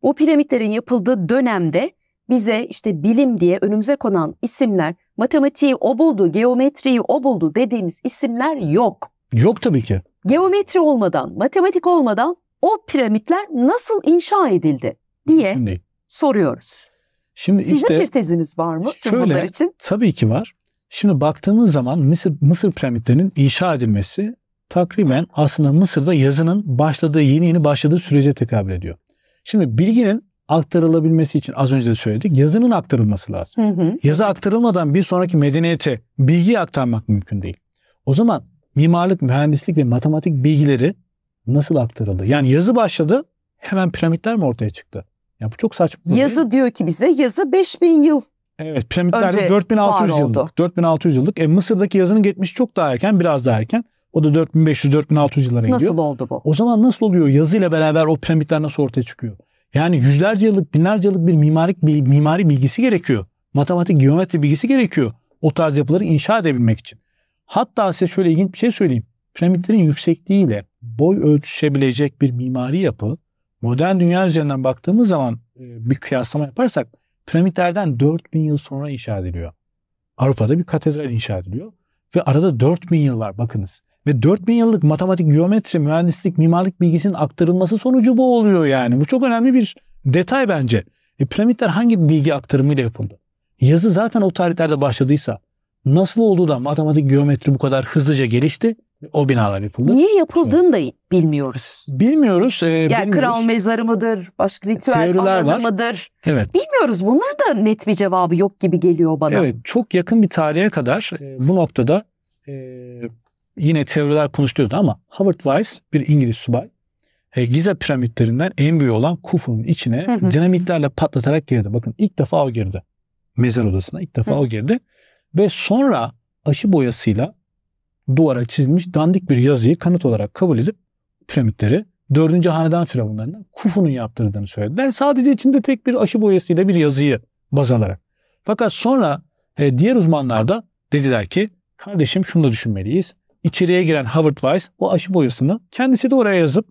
O piramitlerin yapıldığı dönemde bize işte bilim diye önümüze konan isimler matematiği o buldu, geometriyi o buldu dediğimiz isimler yok. Yok tabii ki. Geometri olmadan, matematik olmadan o piramitler nasıl inşa edildi diye Şimdi. soruyoruz. Şimdi Sizin işte, bir teziniz var mı şöyle, bunlar için? Tabii ki var. Şimdi baktığımız zaman Mısır, Mısır piramitlerinin inşa edilmesi takriben aslında Mısır'da yazının başladığı yeni yeni başladığı sürece tekabül ediyor. Şimdi bilginin aktarılabilmesi için az önce de söyledik. Yazının aktarılması lazım. Hı hı. Yazı aktarılmadan bir sonraki medeniyete bilgi aktarmak mümkün değil. O zaman mimarlık, mühendislik ve matematik bilgileri nasıl aktarıldı? Yani yazı başladı, hemen piramitler mi ortaya çıktı? Ya bu çok saçma. Yazı değil. diyor ki bize yazı 5000 yıl Evet piramitler de 4600 yıllık. 4600 yıllık. E, Mısır'daki yazının geçmişi çok daha erken, biraz daha erken. O da 4500-4600 yıllara gidiyor. Nasıl oldu bu? O zaman nasıl oluyor? Yazıyla beraber o piramitler nasıl ortaya çıkıyor? Yani yüzlerce yıllık, binlerce yıllık bir mimarik bir mimari bilgisi gerekiyor. Matematik, geometri bilgisi gerekiyor. O tarz yapıları inşa edebilmek için. Hatta size şöyle ilginç bir şey söyleyeyim. Piramitlerin yüksekliğiyle boy ölçüşebilecek bir mimari yapı modern dünya üzerinden baktığımız zaman e, bir kıyaslama yaparsak piramitlerden 4000 yıl sonra inşa ediliyor. Avrupa'da bir katedral inşa ediliyor ve arada 4000 yıl var bakınız. Ve 4000 yıllık matematik, geometri, mühendislik, mimarlık bilgisinin aktarılması sonucu bu oluyor yani. Bu çok önemli bir detay bence. E, piramitler hangi bilgi aktarımıyla yapıldı? Yazı zaten o tarihlerde başladıysa nasıl oldu da matematik, geometri bu kadar hızlıca gelişti? O binalar yapıldı. Niye yapıldığını Şimdi. da bilmiyoruz. Bilmiyoruz. E, yani bilmiyoruz. kral mezarı mıdır? Başka ritüel Teoriler var. mıdır? Evet. Bilmiyoruz. Bunlar da net bir cevabı yok gibi geliyor bana. Evet. Çok yakın bir tarihe kadar e, bu noktada e, yine teoriler konuşuyordu ama Howard Weiss bir İngiliz subay e, Giza piramitlerinden en büyüğü olan Kufu'nun içine hı hı. dinamitlerle patlatarak girdi. Bakın ilk defa o girdi. Mezar odasına ilk defa hı. o girdi. Ve sonra aşı boyasıyla duvara çizilmiş dandik bir yazıyı kanıt olarak kabul edip piramitleri dördüncü Hanedan Firavunlarından Kufu'nun yaptırdığını söylediler. Sadece içinde tek bir aşı boyasıyla bir yazıyı baz alarak. Fakat sonra e, diğer uzmanlar da dediler ki kardeşim şunu da düşünmeliyiz içeriye giren Howard Weiss o aşı boyasını kendisi de oraya yazıp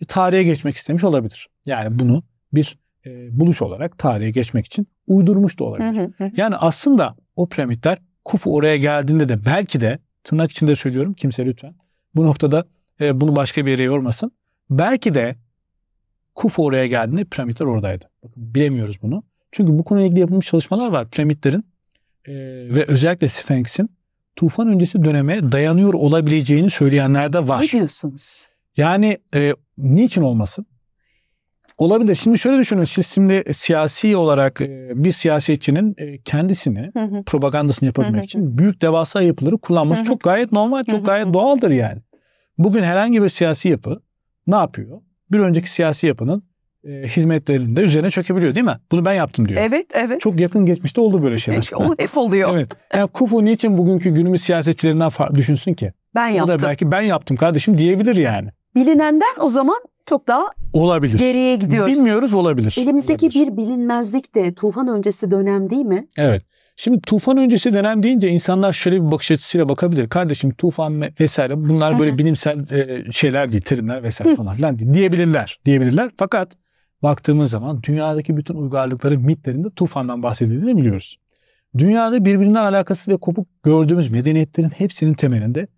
e, tarihe geçmek istemiş olabilir. Yani bunu bir e, buluş olarak tarihe geçmek için uydurmuş da olabilir. yani aslında o piramitler Kufu oraya geldiğinde de belki de tırnak içinde söylüyorum kimse lütfen bu noktada e, bunu başka bir yere yormasın. Belki de Kufu oraya geldiğinde piramitler oradaydı. Bakın bilemiyoruz bunu. Çünkü bu konuyla ilgili yapılmış çalışmalar var. Piramitlerin e, ve özellikle Sphinx'in tufan öncesi döneme dayanıyor olabileceğini söyleyenler de var. Ne diyorsunuz? Yani e, niçin olmasın? Olabilir. Şimdi şöyle düşünün. Siz şimdi siyasi olarak e, bir siyasetçinin e, kendisini hı hı. propagandasını yapabilmek hı için büyük devasa yapıları kullanması çok gayet normal, çok gayet doğaldır yani. Bugün herhangi bir siyasi yapı ne yapıyor? Bir önceki siyasi yapının e, hizmetlerinde üzerine çökebiliyor değil mi? Bunu ben yaptım diyor. Evet, evet. Çok yakın geçmişte oldu böyle şeyler. Hep oluyor. Evet. Yani Kufu niçin bugünkü günümüz siyasetçilerinden düşünsün ki? Ben yaptım. O da belki ben yaptım kardeşim diyebilir yani. Bilinenden o zaman çok daha olabilir. Geriye gidiyoruz. Bilmiyoruz olabilir. Elimizdeki olabilir. bir bilinmezlik de tufan öncesi dönem değil mi? Evet. Şimdi tufan öncesi dönem deyince insanlar şöyle bir bakış açısıyla bakabilir. Kardeşim tufan vesaire bunlar böyle bilimsel e, şeyler değil, terimler vesaire falan diyebilirler. Diyebilirler. Fakat baktığımız zaman dünyadaki bütün uygarlıkların mitlerinde tufandan bahsedildiğini biliyoruz. Dünyada birbirinden alakası ve kopuk gördüğümüz medeniyetlerin hepsinin temelinde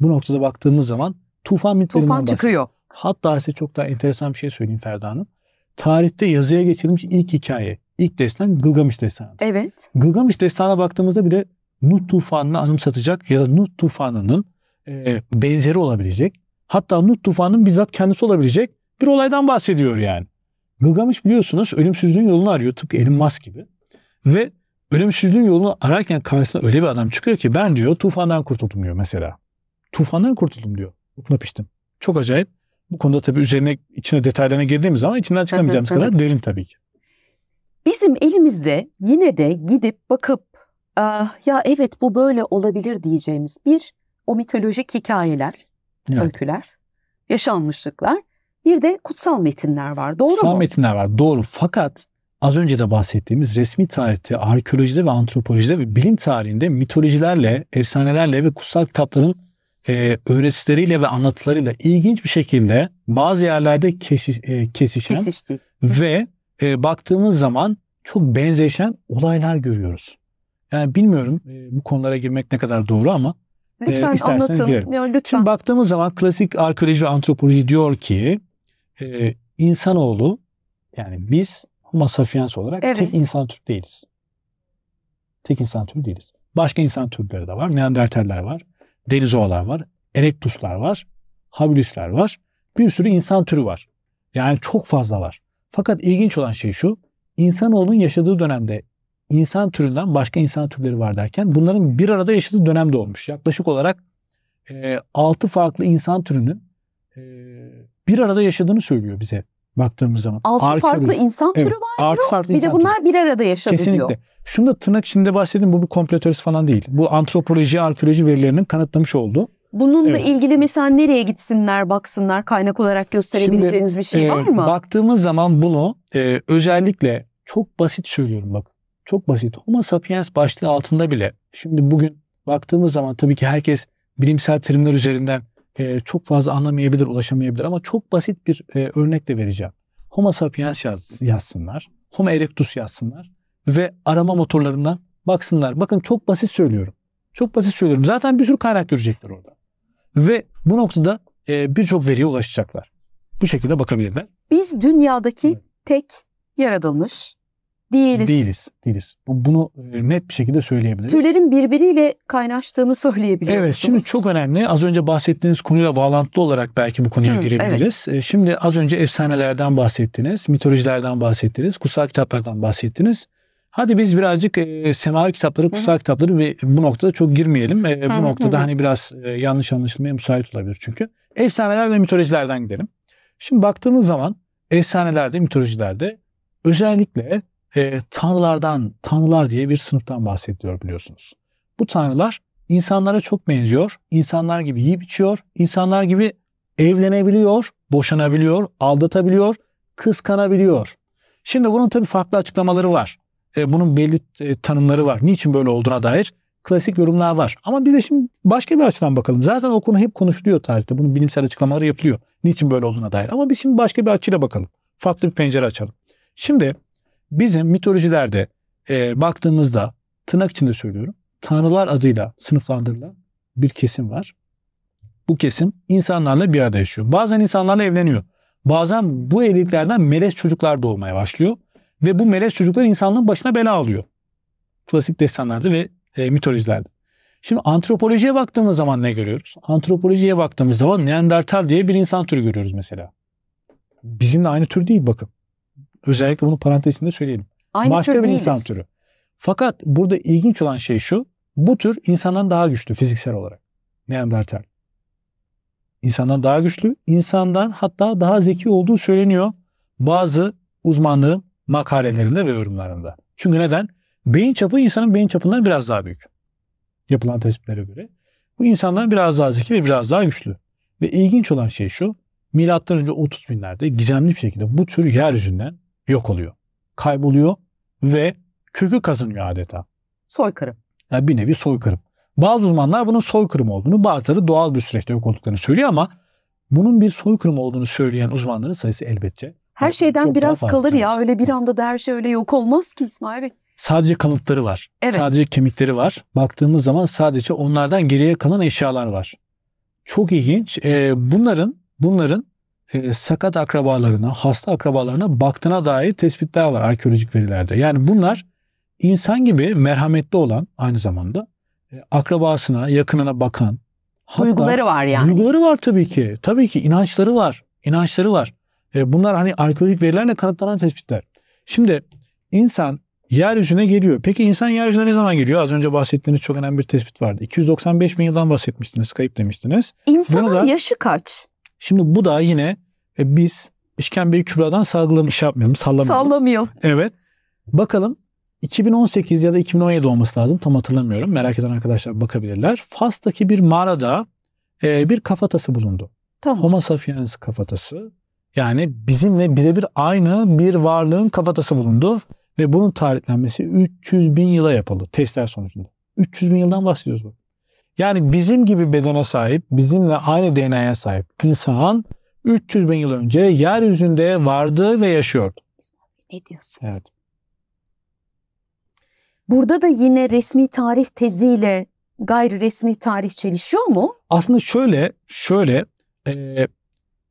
bu noktada baktığımız zaman tufan mitlerinden Tufan çıkıyor. Hatta size çok daha enteresan bir şey söyleyeyim Ferda Hanım. Tarihte yazıya geçirilmiş ilk hikaye, ilk destan Gılgamış destanı. Evet. Gılgamış destanına baktığımızda bile Nut tufanını anımsatacak ya da Nut tufanının e, benzeri olabilecek hatta Nut tufanının bizzat kendisi olabilecek bir olaydan bahsediyor yani. Gılgamış biliyorsunuz ölümsüzlüğün yolunu arıyor tıpkı Elon Musk gibi. Ve ölümsüzlüğün yolunu ararken karşısına öyle bir adam çıkıyor ki ben diyor tufandan kurtuldum diyor mesela. Tufandan kurtuldum diyor. Buna piştim. Çok acayip. Bu konuda tabii üzerine içine detaylarına girdiğimiz zaman içinden çıkamayacağımız kadar derin tabii ki. Bizim elimizde yine de gidip bakıp ah, ya evet bu böyle olabilir diyeceğimiz bir o mitolojik hikayeler, evet. öyküler, yaşanmışlıklar bir de kutsal metinler var. Doğru kutsal mu? Kutsal metinler var. Doğru. Fakat az önce de bahsettiğimiz resmi tarihte, arkeolojide ve antropolojide ve bilim tarihinde mitolojilerle, efsanelerle ve kutsal kitapların e, öğretileriyle ve anlatılarıyla ilginç bir şekilde bazı yerlerde kesiş, e, kesişen Kesişti. ve e, baktığımız zaman çok benzeşen olaylar görüyoruz. Yani bilmiyorum e, bu konulara girmek ne kadar doğru ama e, Lütfen e, isterseniz anlatın. Girelim. Ya, lütfen. Şimdi baktığımız zaman klasik arkeoloji ve antropoloji diyor ki e, insanoğlu yani biz homo sapiens olarak evet. tek insan türü değiliz. Tek insan türü değiliz. Başka insan türleri de var. Neandertaller var. Denizoğlar var. Erectuslar var. Habilisler var. Bir sürü insan türü var. Yani çok fazla var. Fakat ilginç olan şey şu. İnsanoğlunun yaşadığı dönemde insan türünden başka insan türleri var derken bunların bir arada yaşadığı dönemde olmuş. Yaklaşık olarak e, 6 farklı insan türünün e, bir arada yaşadığını söylüyor bize baktığımız zaman. Altı Arkeoloji. farklı insan türü evet. var Altı farklı bir de bunlar türü. bir arada yaşadı Kesinlikle. diyor. Şunu da tırnak içinde bahsedeyim bu bir komplo falan değil. Bu antropoloji, arkeoloji verilerinin kanıtlamış olduğu. Bununla evet. ilgili mesela nereye gitsinler, baksınlar kaynak olarak gösterebileceğiniz Şimdi, bir şey e, var mı? Baktığımız zaman bunu e, özellikle çok basit söylüyorum bak. Çok basit. Homo sapiens başlığı altında bile. Şimdi bugün baktığımız zaman tabii ki herkes bilimsel terimler üzerinden e, çok fazla anlamayabilir, ulaşamayabilir ama çok basit bir e, örnek de vereceğim. Homo sapiens yaz, yazsınlar, Homo erectus yazsınlar ve arama motorlarından baksınlar. Bakın çok basit söylüyorum. Çok basit söylüyorum. Zaten bir sürü kaynak görecekler orada. Ve bu noktada e, birçok veriye ulaşacaklar. Bu şekilde bakabilirler. Biz dünyadaki evet. tek yaratılmış değiliz. Değiliz, değiliz. Bunu e, net bir şekilde söyleyebiliriz. Türlerin birbiriyle kaynaştığını söyleyebiliriz. Evet, şimdi çok önemli. Az önce bahsettiğiniz konuyla bağlantılı olarak belki bu konuya Hı, girebiliriz. Evet. E, şimdi az önce efsanelerden bahsettiniz, mitolojilerden bahsettiniz, kutsal kitaplardan bahsettiniz. Hadi biz birazcık e, semavi kitapları, kutsal kitapları ve bu noktada çok girmeyelim. E, bu noktada hani biraz e, yanlış anlaşılmaya müsait olabilir çünkü. Efsaneler ve mitolojilerden gidelim. Şimdi baktığımız zaman efsanelerde, mitolojilerde özellikle e, tanrılardan, tanrılar diye bir sınıftan bahsediyor biliyorsunuz. Bu tanrılar insanlara çok benziyor. insanlar gibi yiyip içiyor. insanlar gibi evlenebiliyor, boşanabiliyor, aldatabiliyor, kıskanabiliyor. Şimdi bunun tabii farklı açıklamaları var. E, bunun belli e, tanımları var. Niçin böyle olduğuna dair klasik yorumlar var. Ama biz de şimdi başka bir açıdan bakalım. Zaten o konu hep konuşuluyor tarihte. Bunun bilimsel açıklamaları yapılıyor. Niçin böyle olduğuna dair. Ama biz şimdi başka bir açıyla bakalım. Farklı bir pencere açalım. Şimdi Bizim mitolojilerde e, baktığımızda tırnak içinde söylüyorum. Tanrılar adıyla sınıflandırılan bir kesim var. Bu kesim insanlarla bir arada yaşıyor. Bazen insanlarla evleniyor. Bazen bu evliliklerden melez çocuklar doğmaya başlıyor. Ve bu melez çocuklar insanlığın başına bela alıyor. Klasik destanlarda ve e, mitolojilerde. Şimdi antropolojiye baktığımız zaman ne görüyoruz? Antropolojiye baktığımız zaman Neandertal diye bir insan türü görüyoruz mesela. Bizimle aynı tür değil bakın. Özellikle bunu parantez içinde söyleyelim. Aynı Başka tür bir değiliz. insan türü. Fakat burada ilginç olan şey şu. Bu tür insandan daha güçlü fiziksel olarak. Neandertal. İnsandan daha güçlü. insandan hatta daha zeki olduğu söyleniyor. Bazı uzmanlığın makalelerinde ve yorumlarında. Çünkü neden? Beyin çapı insanın beyin çapından biraz daha büyük. Yapılan tespitlere göre. Bu insanlar biraz daha zeki ve biraz daha güçlü. Ve ilginç olan şey şu. Milattan önce 30 binlerde gizemli bir şekilde bu tür yeryüzünden yok oluyor. Kayboluyor ve kökü kazınıyor adeta. Soykırım. Yani bir nevi soykırım. Bazı uzmanlar bunun soykırım olduğunu, bazıları doğal bir süreçte yok olduklarını söylüyor ama bunun bir soykırım olduğunu söyleyen uzmanların sayısı elbette. Her şeyden çok biraz kalır ya. Öyle bir anda da her şey öyle yok olmaz ki İsmail Bey. Sadece kanıtları var. Evet. Sadece kemikleri var. Baktığımız zaman sadece onlardan geriye kalan eşyalar var. Çok ilginç. Ee, bunların bunların e, sakat akrabalarına, hasta akrabalarına baktığına dair tespitler var arkeolojik verilerde. Yani bunlar insan gibi merhametli olan aynı zamanda e, akrabasına, yakınına bakan. duyguları var yani. Duyguları var tabii ki. Tabii ki inançları var. İnançları var. E, bunlar hani arkeolojik verilerle kanıtlanan tespitler. Şimdi insan yeryüzüne geliyor. Peki insan yeryüzüne ne zaman geliyor? Az önce bahsettiğiniz çok önemli bir tespit vardı. 295 bin yıldan bahsetmiştiniz, kayıp demiştiniz. İnsanın Bunu da, yaşı kaç? Şimdi bu da yine e, biz işkembeyi kübradan salgılam şey yapmayalım, sallamayalım. Sallamayalım. Evet. Bakalım 2018 ya da 2017 olması lazım. Tam hatırlamıyorum. Merak eden arkadaşlar bakabilirler. Fas'taki bir mağarada e, bir kafatası bulundu. Tamam. Homo sapiens kafatası. Yani bizimle birebir aynı bir varlığın kafatası bulundu. Ve bunun tarihlenmesi 300 bin yıla yapıldı testler sonucunda. 300 bin yıldan bahsediyoruz bu. Yani bizim gibi bedene sahip, bizimle aynı DNA'ya sahip insan 300 bin yıl önce yeryüzünde vardı ve yaşıyordu. Ne diyorsunuz? Evet. Burada da yine resmi tarih teziyle gayri resmi tarih çelişiyor mu? Aslında şöyle, şöyle e,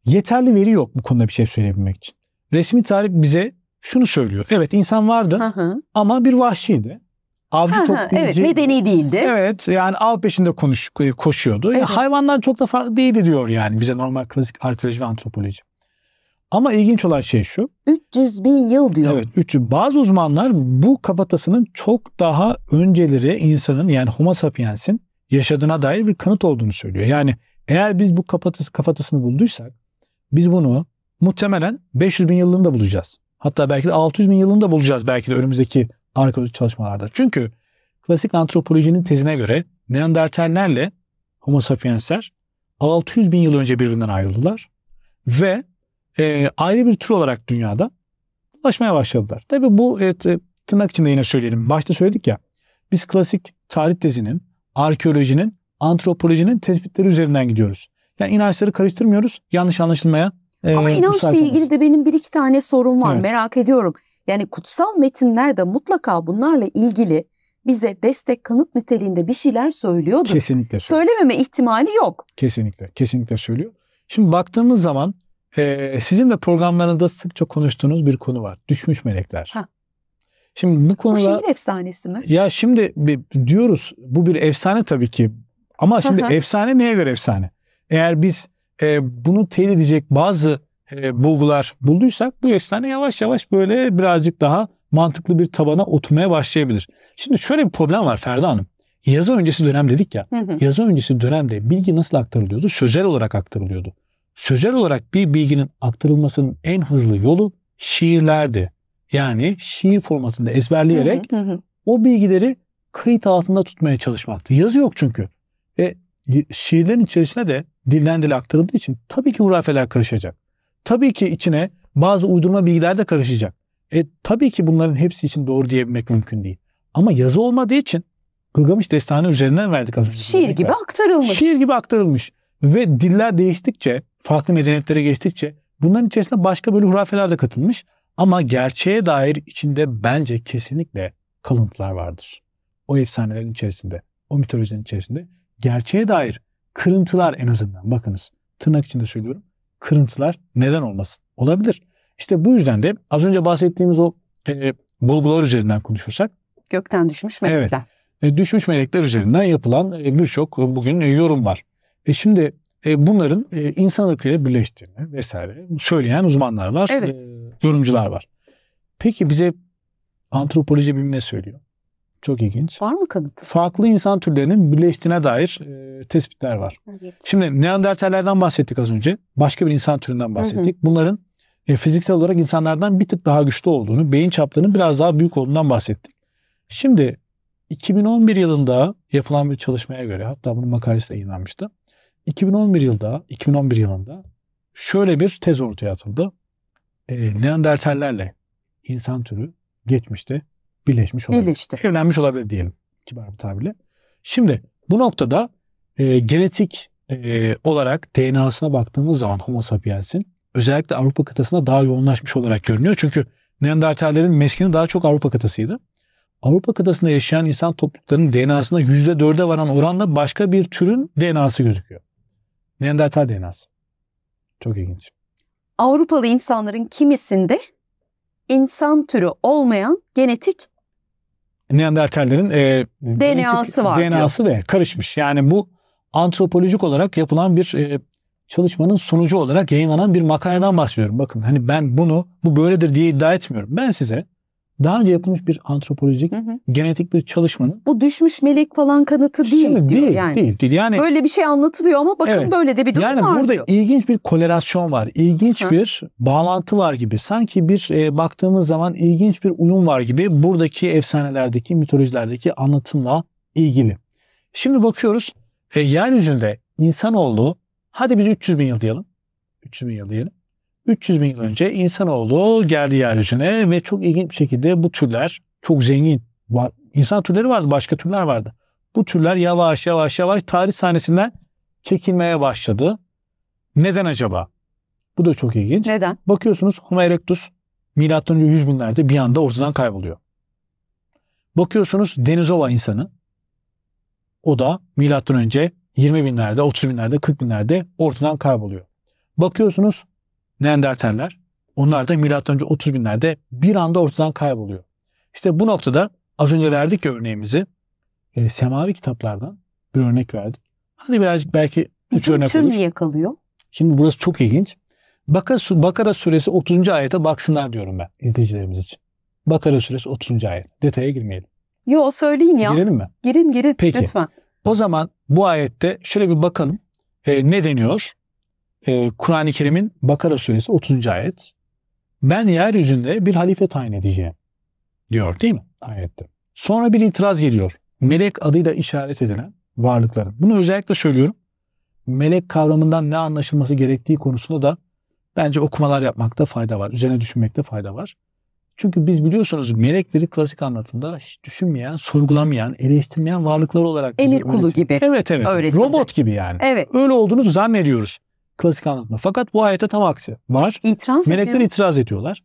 yeterli veri yok bu konuda bir şey söyleyebilmek için. Resmi tarih bize şunu söylüyor. Evet insan vardı hı hı. ama bir vahşiydi. Avcı ha, toplayıcı. Evet medeni değildi. Evet yani av peşinde konuş, koşuyordu. Evet. Ya, hayvanlar çok da farklı değildi diyor yani bize normal klasik arkeoloji ve antropoloji. Ama ilginç olan şey şu. 300 bin yıl diyor. Evet 300. Bazı uzmanlar bu kafatasının çok daha önceleri insanın yani homo sapiensin yaşadığına dair bir kanıt olduğunu söylüyor. Yani eğer biz bu kafatası, kafatasını bulduysak biz bunu muhtemelen 500 bin yılında bulacağız. Hatta belki de 600 bin yılında bulacağız belki de önümüzdeki arkeolojik çalışmalarda. Çünkü klasik antropolojinin tezine göre Neandertallerle Homo sapiensler 600 bin yıl önce birbirinden ayrıldılar ve e, ayrı bir tür olarak dünyada ulaşmaya başladılar. Tabii bu evet, e, tırnak içinde yine söyleyelim. Başta söyledik ya biz klasik tarih tezinin, arkeolojinin, antropolojinin tespitleri üzerinden gidiyoruz. Yani inançları karıştırmıyoruz. Yanlış anlaşılmaya e, Ama inançla ilgili de benim bir iki tane sorum var. Evet. Merak ediyorum. Yani kutsal metinler de mutlaka bunlarla ilgili bize destek kanıt niteliğinde bir şeyler söylüyordur. Kesinlikle. Söylüyor. Söylememe ihtimali yok. Kesinlikle. Kesinlikle söylüyor. Şimdi baktığımız zaman e, sizin de programlarınızda sıkça konuştuğunuz bir konu var. Düşmüş melekler. Ha. Şimdi bu konuda... Bu şehir efsanesi mi? Ya şimdi diyoruz bu bir efsane tabii ki. Ama şimdi efsane neye göre efsane? Eğer biz e, bunu teyit edecek bazı e, bulgular bulduysak bu efsane yavaş yavaş böyle birazcık daha mantıklı bir tabana oturmaya başlayabilir. Şimdi şöyle bir problem var Ferda Hanım. Yazı öncesi dönem dedik ya. Hı hı. Yazı öncesi dönemde bilgi nasıl aktarılıyordu? Sözel olarak aktarılıyordu. Sözel olarak bir bilginin aktarılmasının en hızlı yolu şiirlerdi. Yani şiir formatında ezberleyerek hı hı hı. o bilgileri kayıt altında tutmaya çalışmaktı. Yazı yok çünkü. E, şiirlerin içerisine de dilden dile aktarıldığı için tabii ki hurafeler karışacak. Tabii ki içine bazı uydurma bilgiler de karışacak. E tabii ki bunların hepsi için doğru diyebilmek mümkün değil. Ama yazı olmadığı için Gılgamış Destanı üzerinden verdik az önce. Şiir gibi aktarılmış. Şiir gibi aktarılmış. Ve diller değiştikçe, farklı medeniyetlere geçtikçe bunların içerisinde başka böyle hurafeler de katılmış. Ama gerçeğe dair içinde bence kesinlikle kalıntılar vardır. O efsanelerin içerisinde, o mitolojinin içerisinde gerçeğe dair kırıntılar en azından bakınız tırnak içinde söylüyorum kırıntılar neden olmasın? Olabilir. İşte bu yüzden de az önce bahsettiğimiz o e, e bulgular üzerinden konuşursak. Gökten düşmüş melekler. Evet. E, düşmüş melekler üzerinden yapılan e, birçok e, bugün e, yorum var. E şimdi e, bunların e, insan ırkıyla birleştiğini vesaire söyleyen uzmanlar var, evet. e, yorumcular var. Peki bize antropoloji bilimi ne söylüyor? Çok ilginç. Var mı kanıt? Farklı insan türlerinin birleştiğine dair e, tespitler var. Evet. Şimdi Neandertallerden bahsettik az önce. Başka bir insan türünden bahsettik. Hı hı. Bunların e, fiziksel olarak insanlardan bir tık daha güçlü olduğunu, beyin çaplarının biraz daha büyük olduğundan bahsettik. Şimdi 2011 yılında yapılan bir çalışmaya göre hatta bunun makalesi de yayınlanmıştı. 2011 yılda 2011 yılında şöyle bir tez ortaya atıldı. E, Neandertallerle insan türü geçmişte birleşmiş olabilir. Birleşti. Evlenmiş olabilir diyelim kibar bir tabirle. Şimdi bu noktada e, genetik e, olarak DNA'sına baktığımız zaman Homo sapiens'in özellikle Avrupa kıtasında daha yoğunlaşmış olarak görünüyor. Çünkü Neandertallerin meskeni daha çok Avrupa kıtasıydı. Avrupa kıtasında yaşayan insan topluluklarının DNA'sında %4'e varan oranla başka bir türün DNA'sı gözüküyor. Neandertal DNA'sı. Çok ilginç. Avrupalı insanların kimisinde insan türü olmayan genetik Neandertallerin e, DNA'sı var. DNA'sı ve karışmış. Yani bu antropolojik olarak yapılan bir e, çalışmanın sonucu olarak yayınlanan bir makaleden bahsediyorum. Bakın hani ben bunu bu böyledir diye iddia etmiyorum. Ben size daha önce yapılmış bir antropolojik, hı hı. genetik bir çalışmanın. Bu düşmüş melek falan kanıtı değil Şimdi, diyor değil, yani. Değil, değil. Yani böyle bir şey anlatılıyor ama bakın evet, böyle de bir durum yani var. Yani burada diyor. ilginç bir kolerasyon var. ilginç hı. bir bağlantı var gibi. Sanki bir e, baktığımız zaman ilginç bir uyum var gibi buradaki efsanelerdeki, mitolojilerdeki anlatımla ilgili. Şimdi bakıyoruz e, yeryüzünde insanoğlu hadi biz 300 bin yıl diyelim. 300 bin yıl diyelim. 300 bin yıl önce insanoğlu geldi yeryüzüne ve çok ilginç bir şekilde bu türler çok zengin. Var, insan türleri vardı, başka türler vardı. Bu türler yavaş yavaş yavaş tarih sahnesinden çekilmeye başladı. Neden acaba? Bu da çok ilginç. Neden? Bakıyorsunuz Homo erectus milattan önce 100 binlerde bir anda ortadan kayboluyor. Bakıyorsunuz Denizova insanı o da milattan önce 20 binlerde, 30 binlerde, 40 binlerde ortadan kayboluyor. Bakıyorsunuz Neandertaller. Onlar da M.Ö. 30 binlerde bir anda ortadan kayboluyor. İşte bu noktada az önce verdik ya örneğimizi. E, semavi kitaplardan bir örnek verdik. Hadi birazcık belki üç Bizim örnek tür olur. yakalıyor? Şimdi burası çok ilginç. Bakara, Bakara suresi 30. ayete baksınlar diyorum ben izleyicilerimiz için. Bakara suresi 30. ayet. Detaya girmeyelim. Yo söyleyin ya. Girelim mi? Girin girin Peki. lütfen. O zaman bu ayette şöyle bir bakalım. E, ne deniyor? e, Kur'an-ı Kerim'in Bakara suresi 30. ayet. Ben yeryüzünde bir halife tayin edeceğim diyor değil mi ayette. Sonra bir itiraz geliyor. Melek adıyla işaret edilen varlıkların. Bunu özellikle söylüyorum. Melek kavramından ne anlaşılması gerektiği konusunda da bence okumalar yapmakta fayda var. Üzerine düşünmekte fayda var. Çünkü biz biliyorsunuz melekleri klasik anlatımda hiç düşünmeyen, sorgulamayan, eleştirmeyen varlıklar olarak... Emir kulu gibi. Evet evet. Öğretildi. Robot gibi yani. Evet. Öyle olduğunu zannediyoruz. Klasik anlatma. Fakat bu ayette tam aksi var. İtiraz Melekler ediyor. itiraz ediyorlar.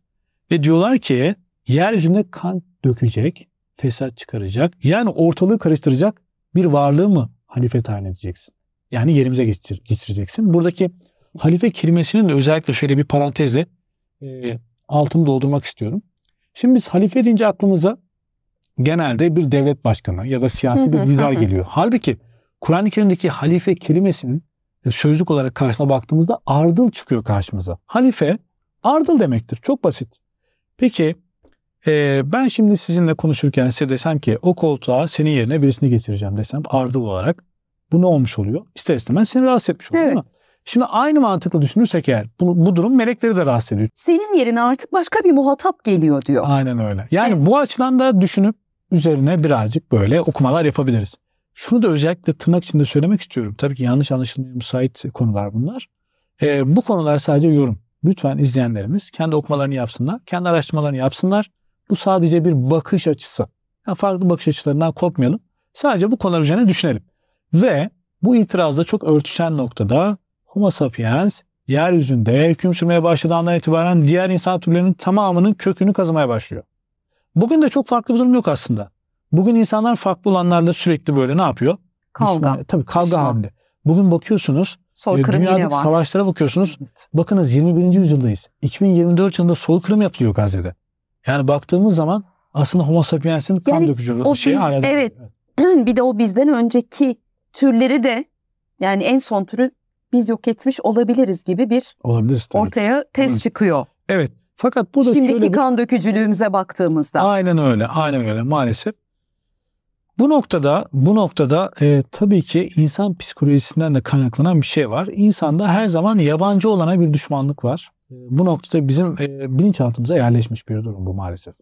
Ve diyorlar ki yeryüzünde kan dökecek, fesat çıkaracak, yani ortalığı karıştıracak bir varlığı mı halife tayin edeceksin? Yani yerimize geçir, geçireceksin. Buradaki halife kelimesinin de özellikle şöyle bir parantezle e, altını doldurmak istiyorum. Şimdi biz halife deyince aklımıza genelde bir devlet başkanı ya da siyasi bir lider geliyor. Halbuki Kur'an-ı Kerim'deki halife kelimesinin sözlük olarak karşına baktığımızda ardıl çıkıyor karşımıza. Halife ardıl demektir. Çok basit. Peki e, ben şimdi sizinle konuşurken size desem ki o koltuğa senin yerine birisini getireceğim desem ardıl olarak bu ne olmuş oluyor? İster istemez seni rahatsız etmiş oluyor evet. değil mi? Şimdi aynı mantıkla düşünürsek eğer bu, bu durum melekleri de rahatsız ediyor. Senin yerine artık başka bir muhatap geliyor diyor. Aynen öyle. Yani evet. bu açıdan da düşünüp üzerine birazcık böyle okumalar yapabiliriz. Şunu da özellikle tırnak içinde söylemek istiyorum. Tabii ki yanlış anlaşılmaya müsait konular bunlar. E, bu konular sadece yorum. Lütfen izleyenlerimiz kendi okumalarını yapsınlar, kendi araştırmalarını yapsınlar. Bu sadece bir bakış açısı. Yani farklı bakış açılarından korkmayalım. Sadece bu konular üzerine düşünelim. Ve bu itirazda çok örtüşen noktada Homo sapiens yeryüzünde hüküm sürmeye başladığı andan itibaren diğer insan türlerinin tamamının kökünü kazımaya başlıyor. Bugün de çok farklı bir durum yok aslında. Bugün insanlar farklı olanlarla sürekli böyle ne yapıyor? Kavga. Düşman, e, tabii kavga Düşman. halinde. Bugün bakıyorsunuz Soykırım e, dünyadaki var. savaşlara bakıyorsunuz. Evet. Bakınız 21. yüzyıldayız. 2024 yılında soykırım yapılıyor Gazze'de. Yani baktığımız zaman aslında homo sapiensin kan yani dökücü olan şeyi biz, hala evet. (clears throat) bir de o bizden önceki türleri de yani en son türü biz yok etmiş olabiliriz gibi bir olabiliriz, tabii. ortaya test çıkıyor. Evet. Fakat burada Şimdiki şöyle bir... kan dökücülüğümüze baktığımızda. Aynen öyle. Aynen öyle maalesef. Bu noktada bu noktada e, tabii ki insan psikolojisinden de kaynaklanan bir şey var. İnsanda her zaman yabancı olana bir düşmanlık var. E, bu noktada bizim e, bilinçaltımıza yerleşmiş bir durum bu maalesef.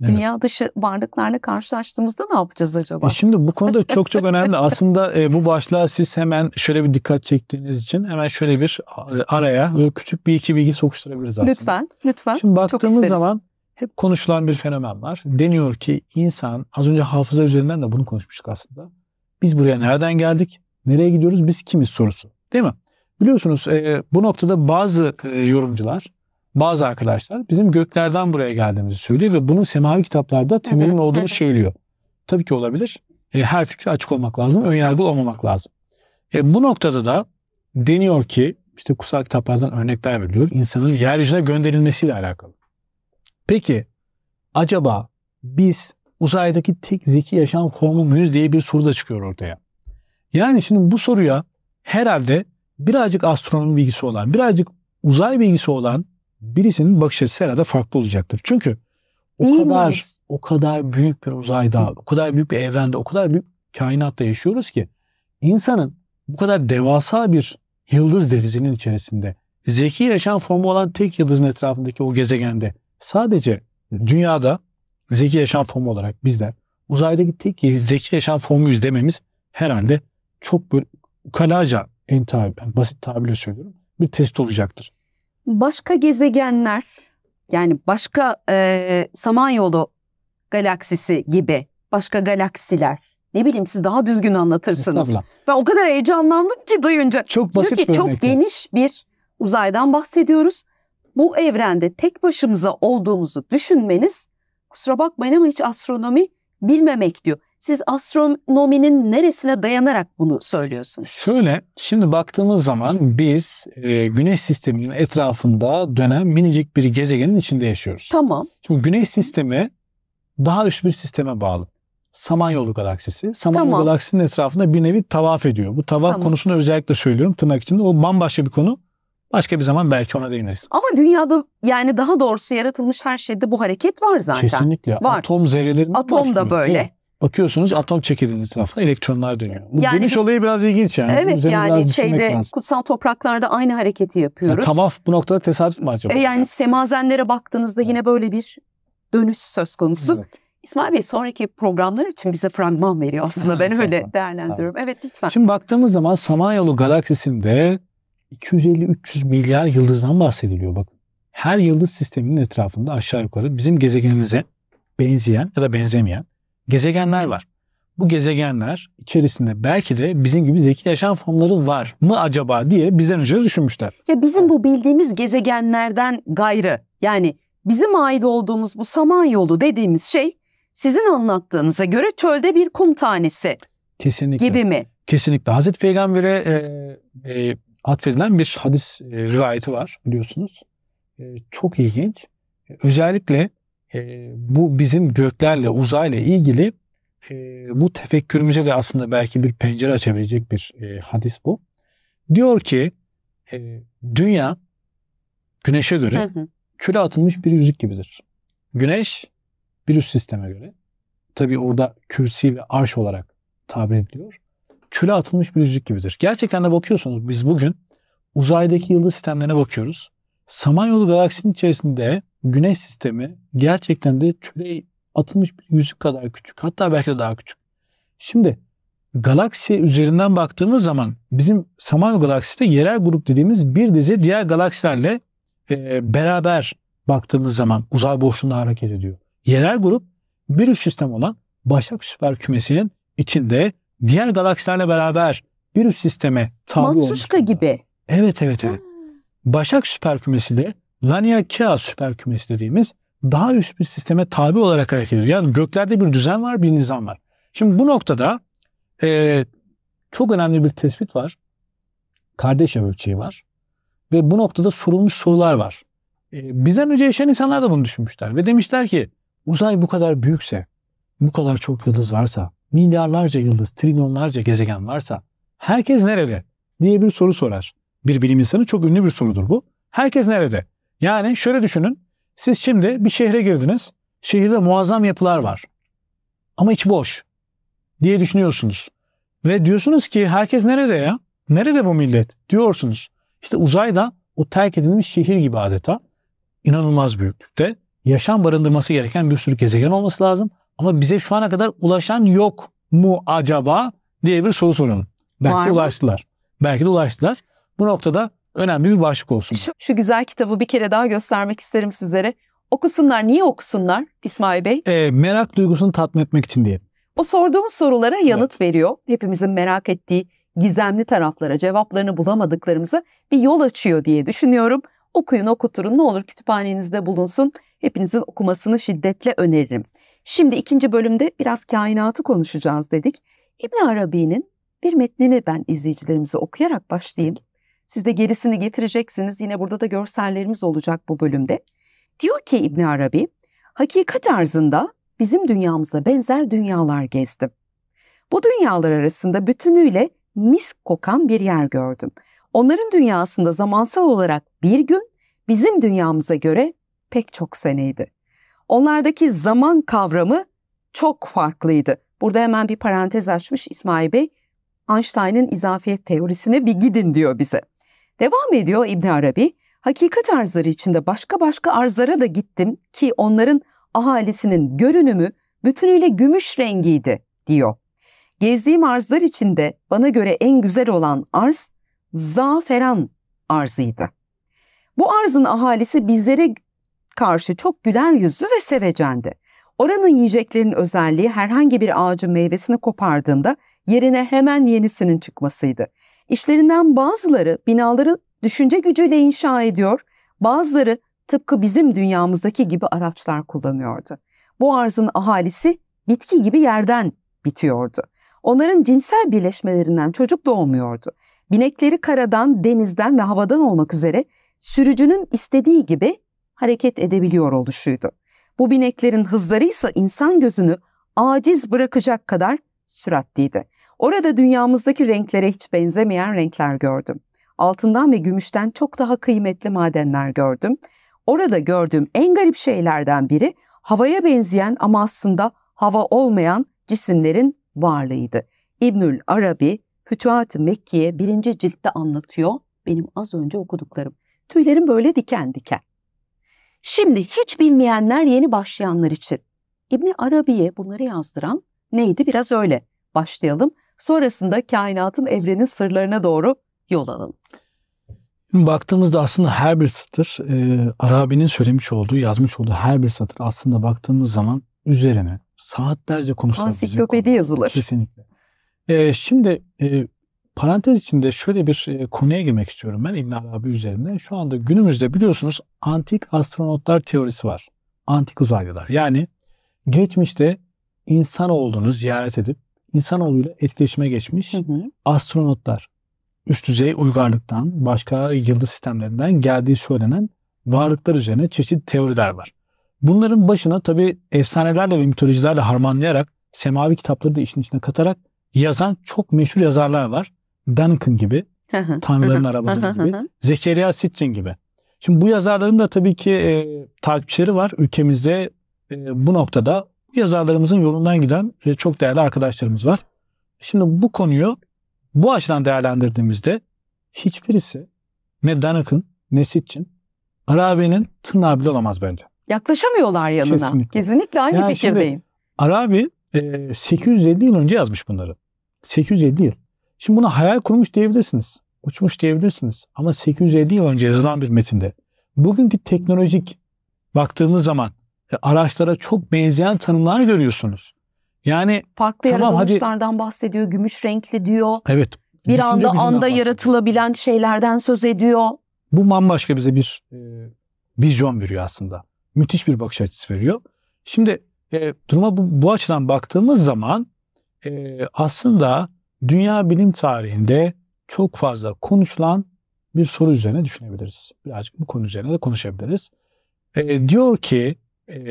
Evet. Dünya dışı varlıklarla karşılaştığımızda ne yapacağız acaba? E şimdi bu konuda çok çok önemli. Aslında e, bu başlığa siz hemen şöyle bir dikkat çektiğiniz için hemen şöyle bir e, araya küçük bir iki bilgi sokuşturabiliriz aslında. Lütfen, lütfen. Şimdi baktığımız zaman hep konuşulan bir fenomen var. Deniyor ki insan, az önce hafıza üzerinden de bunu konuşmuştuk aslında. Biz buraya nereden geldik, nereye gidiyoruz, biz kimiz sorusu. Değil mi? Biliyorsunuz e, bu noktada bazı e, yorumcular, bazı arkadaşlar bizim göklerden buraya geldiğimizi söylüyor ve bunun semavi kitaplarda temelin olduğunu söylüyor. Tabii ki olabilir. E, her fikre açık olmak lazım, önyargılı olmamak lazım. E, bu noktada da deniyor ki işte kutsal kitaplardan örnekler veriliyor. İnsanın yeryüzüne gönderilmesiyle alakalı. Peki acaba biz uzaydaki tek zeki yaşam formu muyuz diye bir soru da çıkıyor ortaya. Yani şimdi bu soruya herhalde birazcık astronomi bilgisi olan, birazcık uzay bilgisi olan birisinin bakış açısı herhalde farklı olacaktır. Çünkü o İyi kadar miyiz? o kadar büyük bir uzayda, o kadar büyük bir evrende, o kadar büyük kainatta yaşıyoruz ki insanın bu kadar devasa bir yıldız derizinin içerisinde zeki yaşam formu olan tek yıldızın etrafındaki o gezegende Sadece dünyada zeki yaşam formu olarak bizler uzayda gittik ki zeki yaşam formuyuz dememiz herhalde çok böyle ukalaca en tabi, yani basit tabirle söylüyorum bir tespit olacaktır. Başka gezegenler yani başka e, Samanyolu galaksisi gibi başka galaksiler ne bileyim siz daha düzgün anlatırsınız. Ben o kadar heyecanlandım ki duyunca. Çok basit Diyor ki, bir Çok geniş bir uzaydan bahsediyoruz bu evrende tek başımıza olduğumuzu düşünmeniz kusura bakmayın ama hiç astronomi bilmemek diyor. Siz astronominin neresine dayanarak bunu söylüyorsunuz? Şöyle, şimdi baktığımız zaman biz e, güneş sisteminin etrafında dönen minicik bir gezegenin içinde yaşıyoruz. Tamam. Şimdi güneş sistemi daha üst bir sisteme bağlı. Samanyolu galaksisi. Samanyolu tamam. galaksisinin etrafında bir nevi tavaf ediyor. Bu tavaf tamam. konusunu özellikle söylüyorum tırnak içinde. O bambaşka bir konu. Başka bir zaman belki ona değiniriz. Ama dünyada yani daha doğrusu yaratılmış her şeyde bu hareket var zaten. Kesinlikle. Var. Atom zerrelerinin Atom da böyle. Bakıyorsunuz atom çekirdeğinin etrafında elektronlar dönüyor. Bu yani dönüş biz, olayı biraz ilginç yani. Evet yani şeyde lazım. kutsal topraklarda aynı hareketi yapıyoruz. Yani tavaf bu noktada tesadüf mü acaba? E, yani semazenlere baktığınızda yine böyle bir dönüş söz konusu. Evet. İsmail Bey sonraki programlar için bize fragman veriyor aslında. (laughs) Ben öyle değerlendiriyorum. Evet lütfen. Şimdi baktığımız zaman Samanyolu galaksisinde 250-300 milyar yıldızdan bahsediliyor bakın. Her yıldız sisteminin etrafında aşağı yukarı bizim gezegenimize benzeyen ya da benzemeyen gezegenler var. Bu gezegenler içerisinde belki de bizim gibi zeki yaşam formları var mı acaba diye bizden önce düşünmüşler. Ya bizim bu bildiğimiz gezegenlerden gayrı yani bizim ait olduğumuz bu Samanyolu dediğimiz şey sizin anlattığınıza göre çölde bir kum tanesi. Kesinlikle. Gibi mi? Kesinlikle. Hazreti Peygamber'e e, e, atfedilen bir hadis e, rivayeti var biliyorsunuz. E, çok ilginç. E, özellikle bu bizim göklerle, uzayla ilgili bu tefekkürümüze de aslında belki bir pencere açabilecek bir hadis bu. Diyor ki dünya güneşe göre çöle atılmış bir yüzük gibidir. Güneş bir üst sisteme göre. Tabi orada kürsi ve arş olarak tabir ediliyor. Çöle atılmış bir yüzük gibidir. Gerçekten de bakıyorsunuz biz bugün uzaydaki yıldız sistemlerine bakıyoruz. Samanyolu galaksinin içerisinde güneş sistemi gerçekten de çöle atılmış bir yüzük kadar küçük. Hatta belki de daha küçük. Şimdi galaksi üzerinden baktığımız zaman bizim Samanyolu galaksisinde yerel grup dediğimiz bir dizi diğer galaksilerle e, beraber baktığımız zaman uzay boşluğunda hareket ediyor. Yerel grup bir üst sistem olan Başak Süper Kümesi'nin içinde diğer galaksilerle beraber bir üst sisteme tabi Matruşka olmuş. Matruşka gibi. Evet evet evet. Ha. Başak süper kümesi de Lania Kia süper kümesi dediğimiz daha üst bir sisteme tabi olarak hareket ediyor. Yani göklerde bir düzen var, bir nizam var. Şimdi bu noktada e, çok önemli bir tespit var. Kardeşev ölçeği var. Ve bu noktada sorulmuş sorular var. E, bizden önce yaşayan insanlar da bunu düşünmüşler. Ve demişler ki uzay bu kadar büyükse, bu kadar çok yıldız varsa, milyarlarca yıldız, trilyonlarca gezegen varsa herkes nerede diye bir soru sorar. Bir bilim insanı çok ünlü bir sorudur bu. Herkes nerede? Yani şöyle düşünün. Siz şimdi bir şehre girdiniz. Şehirde muazzam yapılar var. Ama iç boş diye düşünüyorsunuz. Ve diyorsunuz ki herkes nerede ya? Nerede bu millet? diyorsunuz. İşte uzayda o terk edilmiş şehir gibi adeta inanılmaz büyüklükte yaşam barındırması gereken bir sürü gezegen olması lazım. Ama bize şu ana kadar ulaşan yok mu acaba diye bir soru soralım. Belki Var ulaştılar. Mı? Belki de ulaştılar. Bu noktada önemli bir başlık olsun. Şu, şu güzel kitabı bir kere daha göstermek isterim sizlere. Okusunlar. Niye okusunlar İsmail Bey? E, merak duygusunu tatmin etmek için diye. O sorduğumuz sorulara yanıt evet. veriyor. Hepimizin merak ettiği gizemli taraflara, cevaplarını bulamadıklarımıza bir yol açıyor diye düşünüyorum. Okuyun, okuturun. Ne olur kütüphanenizde bulunsun. Hepinizin okumasını şiddetle öneririm. Şimdi ikinci bölümde biraz kainatı konuşacağız dedik. İbn Arabi'nin bir metnini ben izleyicilerimize okuyarak başlayayım. Siz de gerisini getireceksiniz. Yine burada da görsellerimiz olacak bu bölümde. Diyor ki İbn Arabi, hakikat arzında bizim dünyamıza benzer dünyalar gezdim. Bu dünyalar arasında bütünüyle mis kokan bir yer gördüm. Onların dünyasında zamansal olarak bir gün, bizim dünyamıza göre pek çok seneydi. Onlardaki zaman kavramı çok farklıydı. Burada hemen bir parantez açmış İsmail Bey. Einstein'ın izafiyet teorisine bir gidin diyor bize. Devam ediyor İbn Arabi. Hakikat arzları içinde başka başka arzlara da gittim ki onların ahalisinin görünümü bütünüyle gümüş rengiydi diyor. Gezdiğim arzlar içinde bana göre en güzel olan arz zaferan arzıydı. Bu arzın ahalisi bizlere karşı çok güler yüzlü ve sevecendi. Oranın yiyeceklerin özelliği herhangi bir ağacın meyvesini kopardığında yerine hemen yenisinin çıkmasıydı. İşlerinden bazıları binaları düşünce gücüyle inşa ediyor, bazıları tıpkı bizim dünyamızdaki gibi araçlar kullanıyordu. Bu arzın ahalisi bitki gibi yerden bitiyordu. Onların cinsel birleşmelerinden çocuk doğmuyordu. Binekleri karadan, denizden ve havadan olmak üzere sürücünün istediği gibi hareket edebiliyor oluşuydu. Bu bineklerin hızlarıysa insan gözünü aciz bırakacak kadar süratliydi. Orada dünyamızdaki renklere hiç benzemeyen renkler gördüm. Altından ve gümüşten çok daha kıymetli madenler gördüm. Orada gördüğüm en garip şeylerden biri havaya benzeyen ama aslında hava olmayan cisimlerin varlığıydı. İbnül Arabi Fütuhat-ı Mekki'ye birinci ciltte anlatıyor benim az önce okuduklarım. Tüylerim böyle diken diken. Şimdi hiç bilmeyenler yeni başlayanlar için. İbni Arabi'ye bunları yazdıran neydi biraz öyle. Başlayalım. Sonrasında kainatın evrenin sırlarına doğru yol alalım. Baktığımızda aslında her bir satır e, Arabi'nin söylemiş olduğu, yazmış olduğu her bir satır aslında baktığımız zaman üzerine saatlerce konuşulabilecek. Ansiklopedi yazılır. Kesinlikle. E, şimdi e, Parantez içinde şöyle bir e, konuya girmek istiyorum ben İbn Arabi üzerine. Şu anda günümüzde biliyorsunuz antik astronotlar teorisi var. Antik uzaylılar. Yani geçmişte insan insanoğlunu ziyaret edip insanoğluyla etkileşime geçmiş hı hı. astronotlar. Üst düzey uygarlıktan, başka yıldız sistemlerinden geldiği söylenen varlıklar üzerine çeşitli teoriler var. Bunların başına tabii efsanelerle ve mitolojilerle harmanlayarak semavi kitapları da işin içine katarak yazan çok meşhur yazarlar var. Duncan gibi, Tanrıların Arabası gibi, Zekeriya Sitchin gibi. Şimdi bu yazarların da tabii ki e, takipçileri var. Ülkemizde e, bu noktada yazarlarımızın yolundan giden e, çok değerli arkadaşlarımız var. Şimdi bu konuyu bu açıdan değerlendirdiğimizde hiçbirisi ne Duncan ne Sitchin Arabi'nin tırnağı olamaz bence. Yaklaşamıyorlar yanına. Kesinlikle, Kesinlikle aynı yani fikirdeyim. Şimdi, Arabi e, 850 yıl önce yazmış bunları. 850 yıl. Şimdi buna hayal kurmuş diyebilirsiniz. Uçmuş diyebilirsiniz. Ama 850 yıl önce yazılan bir metinde bugünkü teknolojik baktığınız zaman e, araçlara çok benzeyen tanımlar görüyorsunuz. Yani farklı tamam, yaratılmışlardan hadi... bahsediyor, gümüş renkli diyor. Evet. Bir anda anda yaratılabilen şeylerden söz ediyor. Bu bambaşka bize bir e, vizyon veriyor aslında. Müthiş bir bakış açısı veriyor. Şimdi e, duruma bu, bu açıdan baktığımız zaman e, aslında dünya bilim tarihinde çok fazla konuşulan bir soru üzerine düşünebiliriz. Birazcık bu konu üzerine de konuşabiliriz. E, diyor ki e,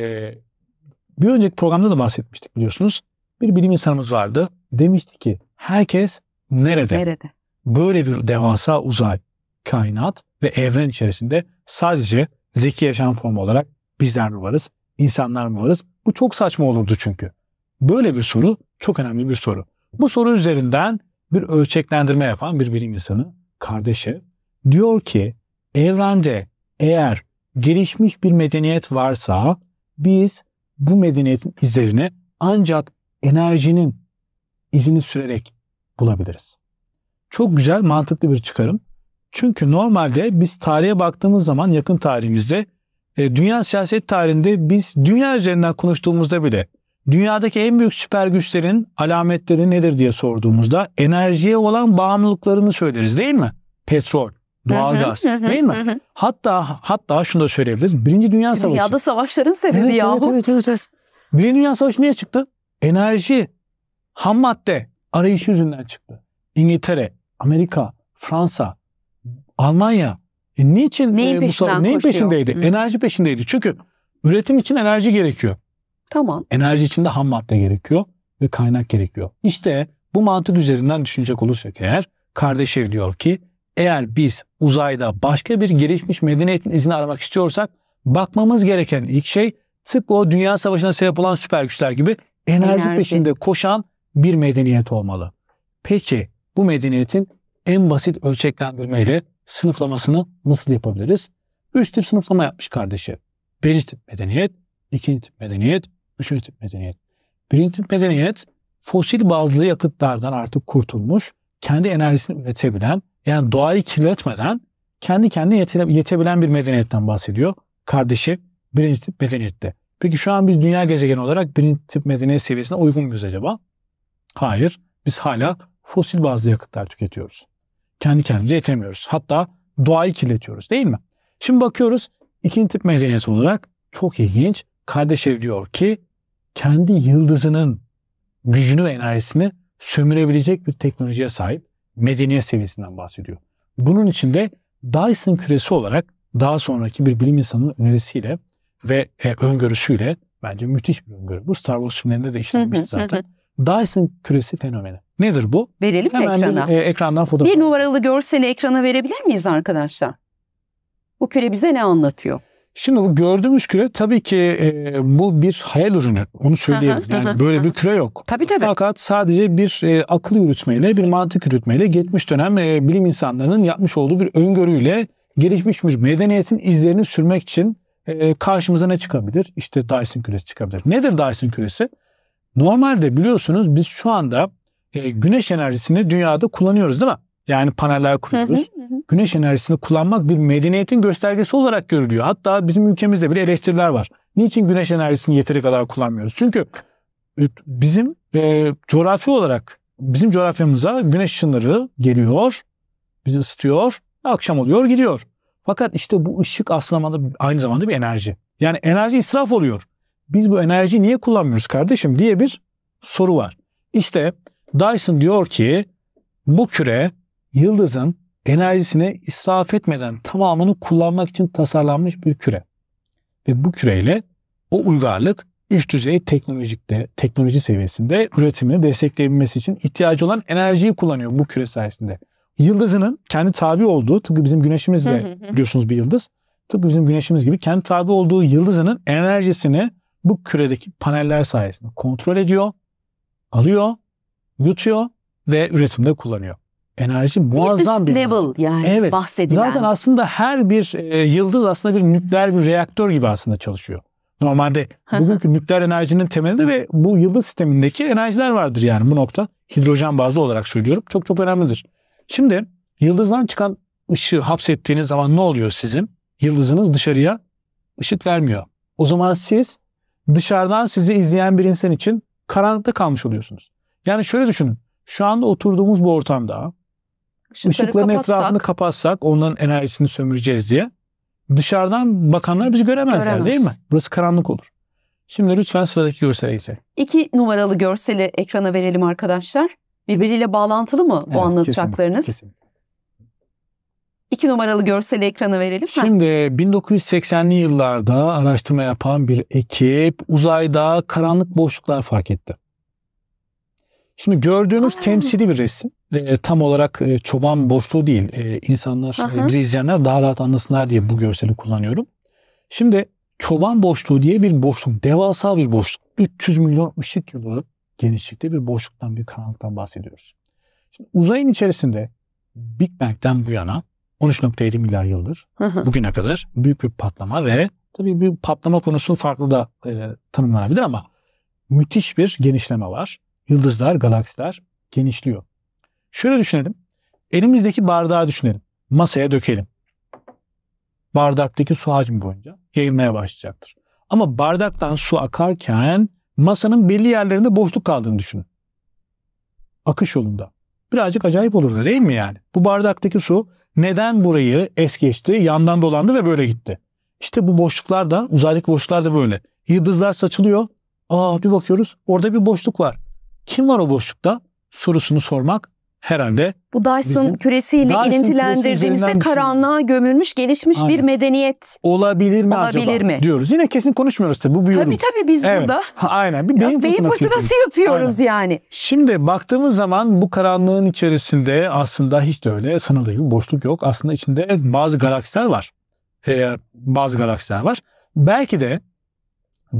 bir önceki programda da bahsetmiştik biliyorsunuz. Bir bilim insanımız vardı. Demişti ki herkes nerede? Nerede? Böyle bir devasa uzay, kainat ve evren içerisinde sadece zeki yaşam formu olarak bizler mi varız? insanlar mı varız? Bu çok saçma olurdu çünkü. Böyle bir soru çok önemli bir soru. Bu soru üzerinden bir ölçeklendirme yapan bir bilim insanı kardeşi diyor ki evrende eğer gelişmiş bir medeniyet varsa biz bu medeniyetin izlerini ancak enerjinin izini sürerek bulabiliriz. Çok güzel, mantıklı bir çıkarım. Çünkü normalde biz tarihe baktığımız zaman yakın tarihimizde e, dünya siyaset tarihinde biz dünya üzerinden konuştuğumuzda bile dünyadaki en büyük süper güçlerin alametleri nedir diye sorduğumuzda enerjiye olan bağımlılıklarını söyleriz değil mi? Petrol, doğalgaz değil mi? hatta hatta şunu da söyleyebiliriz. Birinci Dünya Savaşı. Dünyada savaşların sebebi evet, yahu. Evet, evet, evet. Birinci Dünya Savaşı niye çıktı? Enerji, ham madde arayışı yüzünden çıktı. İngiltere, Amerika, Fransa, Almanya. E niçin neyin e, bu savaş neyin peşindeydi? Hı. Enerji peşindeydi. Çünkü üretim için enerji gerekiyor. Tamam. Enerji için de ham madde gerekiyor ve kaynak gerekiyor. İşte bu mantık üzerinden düşünecek olursak eğer Kardeşev diyor ki eğer biz uzayda başka bir gelişmiş medeniyetin izini aramak istiyorsak bakmamız gereken ilk şey tıpkı o dünya savaşına sebep olan süper güçler gibi enerji, enerji. peşinde koşan bir medeniyet olmalı. Peki bu medeniyetin en basit ölçeklendirmeyle sınıflamasını nasıl yapabiliriz? Üst tip sınıflama yapmış kardeşi. Birinci tip medeniyet, ikinci tip medeniyet, Dış tip medeniyet. Birinci tip medeniyet fosil bazlı yakıtlardan artık kurtulmuş, kendi enerjisini üretebilen, yani doğayı kirletmeden kendi kendine yetebilen bir medeniyetten bahsediyor. Kardeşi birinci tip medeniyette. Peki şu an biz dünya gezegeni olarak birinci tip medeniyet seviyesine uygun muyuz acaba? Hayır. Biz hala fosil bazlı yakıtlar tüketiyoruz. Kendi kendimize yetemiyoruz. Hatta doğayı kirletiyoruz değil mi? Şimdi bakıyoruz ikinci tip medeniyet olarak çok ilginç. Kardeşev diyor ki kendi yıldızının gücünü ve enerjisini sömürebilecek bir teknolojiye sahip medeniyet seviyesinden bahsediyor. Bunun için de Dyson küresi olarak daha sonraki bir bilim insanının önerisiyle ve e, öngörüsüyle bence müthiş bir öngörü. Bu Star Wars filmlerinde de işlenmişti zaten. Dyson küresi fenomeni. Nedir bu? Verelim Hemen mi ekrana? De, e, ekrandan fotoğraf. Bir numaralı görseli ekrana verebilir miyiz arkadaşlar? Bu küre bize ne anlatıyor? Şimdi bu gördüğümüz küre tabii ki e, bu bir hayal ürünü. Onu söyleyeyim, Yani böyle bir küre yok. Tabii tabii. Fakat sadece bir e, akıl yürütmeyle, bir mantık yürütmeyle geçmiş dönem e, bilim insanlarının yapmış olduğu bir öngörüyle gelişmiş bir medeniyetin izlerini sürmek için e, karşımıza ne çıkabilir? İşte Dyson küresi çıkabilir. Nedir Dyson küresi? Normalde biliyorsunuz biz şu anda e, güneş enerjisini dünyada kullanıyoruz değil mi? Yani paneller kuruyoruz güneş enerjisini kullanmak bir medeniyetin göstergesi olarak görülüyor. Hatta bizim ülkemizde bile eleştiriler var. Niçin güneş enerjisini yeteri kadar kullanmıyoruz? Çünkü e, bizim e, coğrafi olarak bizim coğrafyamıza güneş ışınları geliyor, bizi ısıtıyor, akşam oluyor, gidiyor. Fakat işte bu ışık aslında aynı zamanda bir enerji. Yani enerji israf oluyor. Biz bu enerjiyi niye kullanmıyoruz kardeşim diye bir soru var. İşte Dyson diyor ki bu küre yıldızın enerjisini israf etmeden tamamını kullanmak için tasarlanmış bir küre. Ve bu küreyle o uygarlık üst düzey teknolojikte, teknoloji seviyesinde üretimini destekleyebilmesi için ihtiyacı olan enerjiyi kullanıyor bu küre sayesinde. Yıldızının kendi tabi olduğu tıpkı bizim güneşimiz de (laughs) biliyorsunuz bir yıldız. Tıpkı bizim güneşimiz gibi kendi tabi olduğu yıldızının enerjisini bu küredeki paneller sayesinde kontrol ediyor, alıyor, yutuyor ve üretimde kullanıyor enerji muazzam bir level yani evet. bahsedilen. Zaten aslında her bir e, yıldız aslında bir nükleer bir reaktör gibi aslında çalışıyor. Normalde bugünkü nükleer enerjinin temelinde ve bu yıldız sistemindeki enerjiler vardır yani bu nokta. Hidrojen bazlı olarak söylüyorum. Çok çok önemlidir. Şimdi yıldızdan çıkan ışığı hapsettiğiniz zaman ne oluyor sizin? Yıldızınız dışarıya ışık vermiyor. O zaman siz dışarıdan sizi izleyen bir insan için karanlıkta kalmış oluyorsunuz. Yani şöyle düşünün. Şu anda oturduğumuz bu ortamda ışıkların kapatsak, etrafını kapatsak onların enerjisini sömüreceğiz diye dışarıdan bakanlar bizi göremezler göremez. değil mi? Burası karanlık olur. Şimdi lütfen sıradaki görsele geçelim. İki numaralı görseli ekrana verelim arkadaşlar. Birbiriyle bağlantılı mı evet, anlatacaklarınız? Kesinlikle, İki numaralı görseli ekrana verelim. Şimdi 1980'li yıllarda araştırma yapan bir ekip uzayda karanlık boşluklar fark etti. Şimdi gördüğümüz Aa. temsili bir resim e, tam olarak e, çoban boşluğu değil. E, insanlar, Aha. E, bizi izleyenler daha rahat anlasınlar diye bu görseli kullanıyorum. Şimdi çoban boşluğu diye bir boşluk, devasa bir boşluk. 300 milyon ışık yılı genişlikte bir boşluktan, bir karanlıktan bahsediyoruz. Şimdi uzayın içerisinde Big Bang'den bu yana 13.7 milyar yıldır bugüne kadar büyük bir patlama ve tabii bir patlama konusu farklı da e, tanımlanabilir ama müthiş bir genişleme var. Yıldızlar, galaksiler genişliyor. Şöyle düşünelim. Elimizdeki bardağı düşünelim. Masaya dökelim. Bardaktaki su hacim boyunca yayılmaya başlayacaktır. Ama bardaktan su akarken masanın belli yerlerinde boşluk kaldığını düşünün. Akış yolunda. Birazcık acayip olurdu değil mi yani? Bu bardaktaki su neden burayı es geçti, yandan dolandı ve böyle gitti? İşte bu boşluklar da, uzaydaki boşluklar da böyle. Yıldızlar saçılıyor. Aa bir bakıyoruz orada bir boşluk var. Kim var o boşlukta? Sorusunu sormak herhalde. Bu Dyson küresiyle Dyson ilintilendirdiğimizde karanlığa gömülmüş, gelişmiş Aynen. bir medeniyet olabilir mi olabilir acaba mi? diyoruz. Yine kesin konuşmuyoruz tabii bu bir yorum. Tabii tabii biz evet. burada. (laughs) Aynen. Bir beyin, beyin fırtınası yatıyoruz Aynen. yani. Şimdi baktığımız zaman bu karanlığın içerisinde aslında hiç de öyle sanıldığı gibi boşluk yok. Aslında içinde bazı galaksiler var. Eğer bazı galaksiler var. Belki de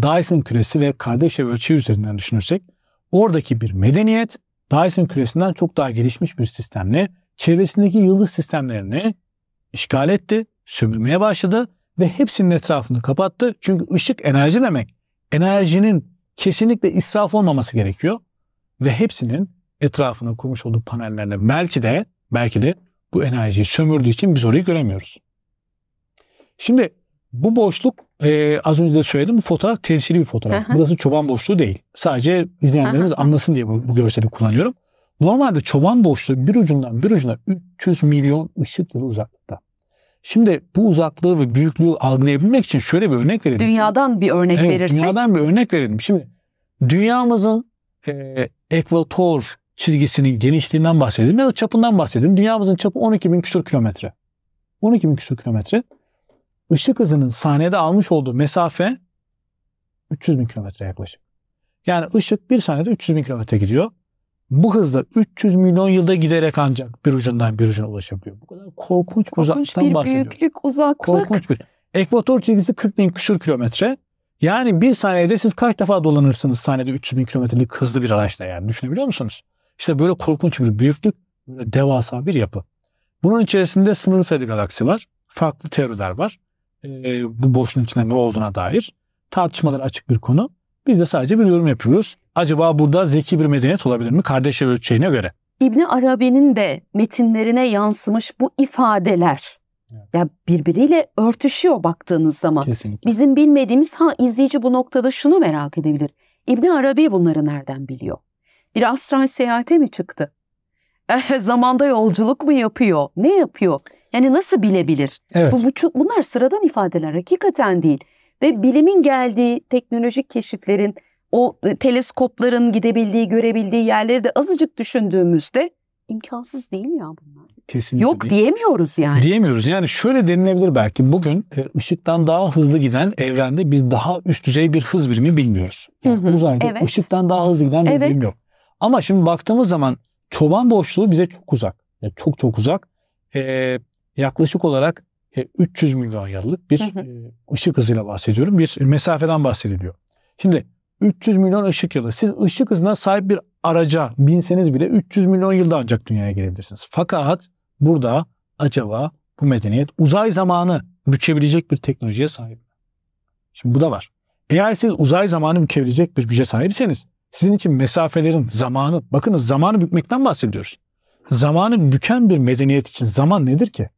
Dyson küresi ve kardeş ev ölçeği üzerinden düşünürsek oradaki bir medeniyet Dyson küresinden çok daha gelişmiş bir sistemle çevresindeki yıldız sistemlerini işgal etti, sömürmeye başladı ve hepsinin etrafını kapattı. Çünkü ışık enerji demek. Enerjinin kesinlikle israf olmaması gerekiyor ve hepsinin etrafına kurmuş olduğu panellerle belki de belki de bu enerjiyi sömürdüğü için biz orayı göremiyoruz. Şimdi bu boşluk e, az önce de söyledim bu fotoğraf temsili bir fotoğraf. Burası çoban boşluğu değil. Sadece izleyenlerimiz anlasın diye bu, bu görseli kullanıyorum. Normalde çoban boşluğu bir ucundan bir ucuna 300 milyon ışık yılı uzaklıkta. Şimdi bu uzaklığı ve büyüklüğü algılayabilmek için şöyle bir örnek verelim. Dünyadan bir örnek evet, verirsek. Dünyadan bir örnek verelim. Şimdi dünyamızın e, ekvator çizgisinin genişliğinden bahsedelim ya da çapından bahsedelim. Dünyamızın çapı 12 bin küsur kilometre. 12 bin küsur kilometre ışık hızının saniyede almış olduğu mesafe 300 bin kilometre yaklaşık. Yani ışık bir saniyede 300 bin kilometre gidiyor. Bu hızla 300 milyon yılda giderek ancak bir ucundan bir ucuna ulaşabiliyor. Bu kadar korkunç, korkunç bir bahsediyoruz. büyüklük, uzaklık. Korkunç bir. Ekvator çizgisi 40 bin küsur kilometre. Yani bir saniyede siz kaç defa dolanırsınız saniyede 300 bin kilometrelik hızlı bir araçla yani düşünebiliyor musunuz? İşte böyle korkunç bir büyüklük, böyle devasa bir yapı. Bunun içerisinde sınırlı sayıda galaksi var. Farklı teoriler var e, bu boşluğun içinde ne olduğuna dair tartışmalar açık bir konu. Biz de sadece bir yorum yapıyoruz. Acaba burada zeki bir medeniyet olabilir mi kardeşler ölçeğine göre? İbni Arabi'nin de metinlerine yansımış bu ifadeler evet. ya birbiriyle örtüşüyor baktığınız zaman. Kesinlikle. Bizim bilmediğimiz ha izleyici bu noktada şunu merak edebilir. İbni Arabi bunları nereden biliyor? Bir astral seyahate mi çıktı? (laughs) zamanda yolculuk mu yapıyor? Ne yapıyor? Yani nasıl bilebilir? Evet. Bu, bu bunlar sıradan ifadeler hakikaten değil. Ve bilimin geldiği teknolojik keşiflerin o e, teleskopların gidebildiği, görebildiği yerleri de azıcık düşündüğümüzde imkansız değil ya bunlar. Kesinlikle Yok değil. diyemiyoruz yani. Diyemiyoruz. Yani şöyle denilebilir belki bugün e, ışıktan daha hızlı giden evrende biz daha üst düzey bir hız birimi bilmiyoruz. Yani hı hı. Uzayda evet. ışıktan daha hızlı giden bir evet. birim yok. Ama şimdi baktığımız zaman çoban boşluğu bize çok uzak. Yani çok çok uzak. Ee, yaklaşık olarak 300 e, milyon yıllık bir e, ışık hızıyla bahsediyorum. Bir mesafeden bahsediliyor. Şimdi 300 milyon ışık yılı. Siz ışık hızına sahip bir araca binseniz bile 300 milyon yılda ancak dünyaya gelebilirsiniz. Fakat burada acaba bu medeniyet uzay zamanı bükebilecek bir teknolojiye sahip. Şimdi bu da var. Eğer siz uzay zamanı bükebilecek bir güce sahipseniz sizin için mesafelerin, zamanı. bakınız zamanı bükmekten bahsediyoruz. Zamanı büken bir medeniyet için zaman nedir ki?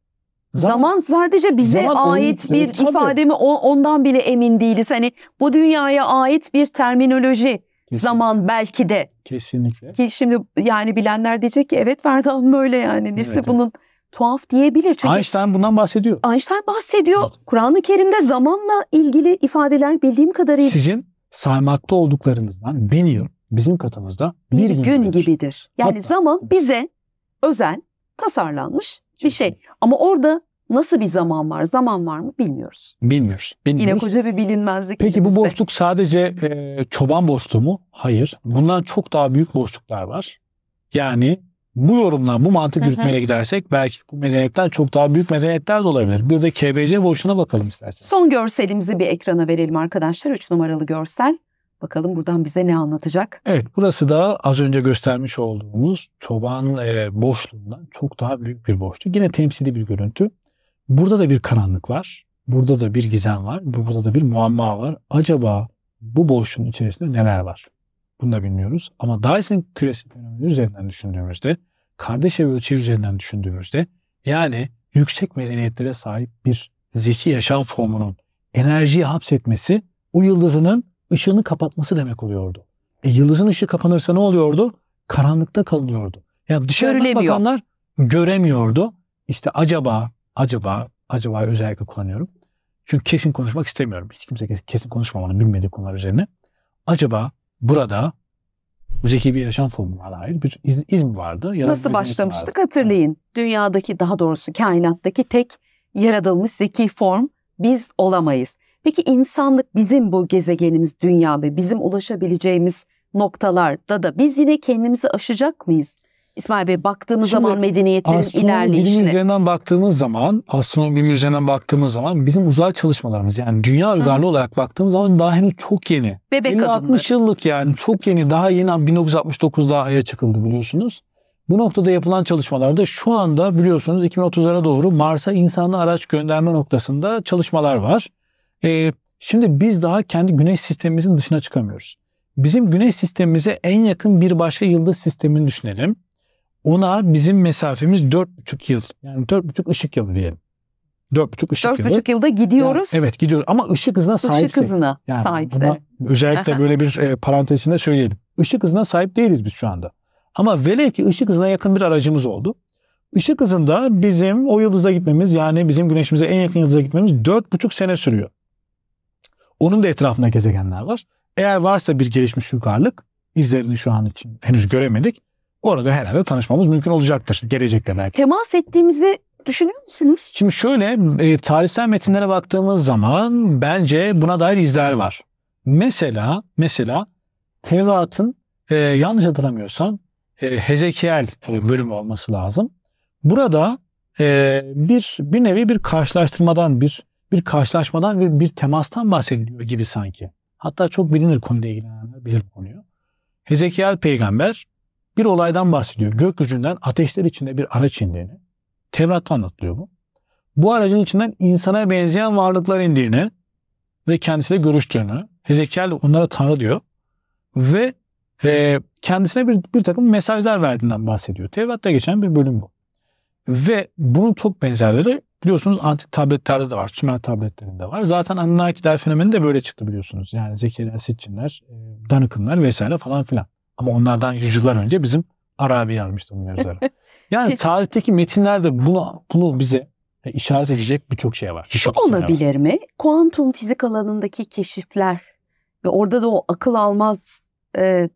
Zaman sadece bize zaman ait bir tabii. ifade mi ondan bile emin değiliz. Hani bu dünyaya ait bir terminoloji Kesinlikle. zaman belki de. Kesinlikle. Ki şimdi yani bilenler diyecek ki evet Verdan böyle yani nesi evet, bunun evet. tuhaf diyebilir. Çünkü Einstein bundan bahsediyor. Einstein bahsediyor. Evet. Kur'an-ı Kerim'de zamanla ilgili ifadeler bildiğim kadarıyla. Sizin saymakta olduklarınızdan bin yıl bizim katımızda bir, bir gün, gün gibidir. gibidir. Yani Hatta, zaman bize özel tasarlanmış bir şey. Ama orada nasıl bir zaman var? Zaman var mı bilmiyoruz. Bilmiyoruz. bilmiyoruz. Yine koca bir bilinmezlik. Peki bu boşluk sadece e, çoban boşluğu mu? Hayır. Bundan çok daha büyük boşluklar var. Yani bu yorumla bu mantık yürütmeyle gidersek belki bu medeniyetler çok daha büyük medeniyetler de olabilir. Bir de KBC boşluğuna bakalım isterseniz. Son görselimizi bir ekrana verelim arkadaşlar. Üç numaralı görsel. Bakalım buradan bize ne anlatacak? Evet burası da az önce göstermiş olduğumuz çoban e, boşluğundan çok daha büyük bir boşluk. Yine temsili bir görüntü. Burada da bir karanlık var. Burada da bir gizem var. Burada da bir muamma var. Acaba bu boşluğun içerisinde neler var? Bunu da bilmiyoruz. Ama Dyson küresi fenomeni üzerinden düşündüğümüzde, kardeş ev ölçeği üzerinden düşündüğümüzde yani yüksek medeniyetlere sahip bir zeki yaşam formunun enerjiyi hapsetmesi o yıldızının ışığını kapatması demek oluyordu. E, yıldızın ışığı kapanırsa ne oluyordu? Karanlıkta kalınıyordu. Yani dışarıdan bakanlar göremiyordu. İşte acaba, acaba, acaba özellikle kullanıyorum. Çünkü kesin konuşmak istemiyorum. Hiç kimse kesin konuşmamalı bilmediği konular üzerine. Acaba burada zeki bir yaşam formuna dair bir iz, iz mi vardı? Ya Nasıl başlamıştık vardı? hatırlayın. Dünyadaki daha doğrusu kainattaki tek yaratılmış zeki form biz olamayız. Peki insanlık bizim bu gezegenimiz dünya ve bizim ulaşabileceğimiz noktalarda da biz yine kendimizi aşacak mıyız? İsmail Bey baktığımız Şimdi, zaman medeniyetlerin ilerleyişine. üzerinden baktığımız zaman, astronomi üzerinden baktığımız zaman bizim uzay çalışmalarımız yani dünya uygarlığı olarak baktığımız zaman daha henüz çok yeni. Bebek yeni adımları. 60 yıllık yani çok yeni daha yeni 1969'da aya çıkıldı biliyorsunuz. Bu noktada yapılan çalışmalarda şu anda biliyorsunuz 2030'lara doğru Mars'a insanlı araç gönderme noktasında çalışmalar var. E, şimdi biz daha kendi güneş sistemimizin dışına çıkamıyoruz. Bizim güneş sistemimize en yakın bir başka yıldız sistemini düşünelim. Ona bizim mesafemiz 4,5 yıl. Yani 4,5 ışık yılı diyelim. 4,5 ışık 4,5 yılı. 4,5 yılda gidiyoruz. Yani, evet gidiyoruz ama ışık hızına sahipsek. Işık hızına yani sahipsek. özellikle (laughs) böyle bir e, parantez söyleyelim. Işık hızına sahip değiliz biz şu anda. Ama velev ki ışık hızına yakın bir aracımız oldu. Işık hızında bizim o yıldıza gitmemiz yani bizim güneşimize en yakın yıldıza gitmemiz 4,5 sene sürüyor. Onun da etrafında gezegenler var. Eğer varsa bir gelişmiş yukarılık izlerini şu an için henüz göremedik. Orada herhalde tanışmamız mümkün olacaktır. Gelecekte belki. Temas ettiğimizi düşünüyor musunuz? Şimdi şöyle e, tarihsel metinlere baktığımız zaman bence buna dair izler var. Mesela mesela Tevrat'ın e, yanlış hatırlamıyorsam e, Hezekiel bölümü olması lazım. Burada e, bir bir nevi bir karşılaştırmadan bir bir karşılaşmadan ve bir temastan bahsediliyor gibi sanki. Hatta çok bilinir konuyla ilgilenenler bilir bu konuyu. Hezekiel peygamber bir olaydan bahsediyor. Gökyüzünden ateşler içinde bir araç indiğini. Tevrat'ta anlatılıyor bu. Bu aracın içinden insana benzeyen varlıklar indiğini ve kendisiyle görüştüğünü. Hezekiel onlara Tanrı diyor. Ve e, kendisine bir, bir takım mesajlar verdiğinden bahsediyor. Tevrat'ta geçen bir bölüm bu. Ve bunun çok benzerleri Biliyorsunuz antik tabletlerde de var. Sümer tabletlerinde var. Zaten Anunnaki fenomeni de böyle çıktı biliyorsunuz. Yani Zekeriya Sitchinler, e, Danıkınlar vesaire falan filan. Ama onlardan yüzyıllar önce bizim Arabi yazmıştı bunun üzerine. (laughs) Yani tarihteki metinlerde bunu, bunu bize e, işaret edecek birçok şey var. Şu şey olabilir var. mi? Kuantum fizik alanındaki keşifler ve orada da o akıl almaz e,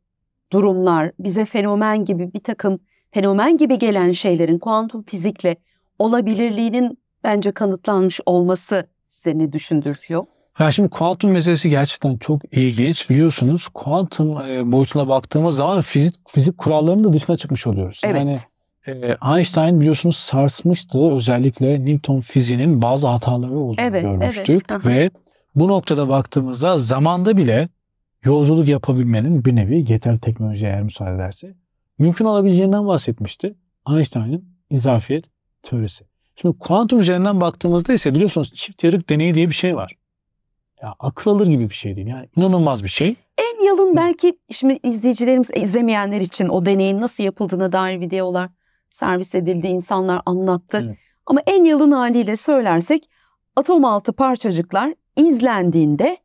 durumlar bize fenomen gibi bir takım fenomen gibi gelen şeylerin kuantum fizikle olabilirliğinin bence kanıtlanmış olması seni düşündürtüyor. Ya şimdi kuantum meselesi gerçekten çok ilginç. Biliyorsunuz kuantum e, boyutuna baktığımız zaman fizik fizik kurallarının da dışına çıkmış oluyoruz. Evet. Yani e, Einstein biliyorsunuz sarsmıştı. Özellikle Newton fiziğinin bazı hataları olduğunu evet, görmüştük. Evet. Ve bu noktada baktığımızda zamanda bile yolculuk yapabilmenin bir nevi yeterli teknolojiye eğer müsaade ederse mümkün olabileceğinden bahsetmişti. Einstein'ın izafiyet teorisi. Şimdi kuantum üzerinden baktığımızda ise biliyorsunuz çift yarık deneyi diye bir şey var. Ya akıl alır gibi bir şey değil. Yani inanılmaz bir şey. En yalın belki şimdi izleyicilerimiz e, izlemeyenler için o deneyin nasıl yapıldığına dair videolar servis edildi, insanlar anlattı. Evet. Ama en yalın haliyle söylersek atom altı parçacıklar izlendiğinde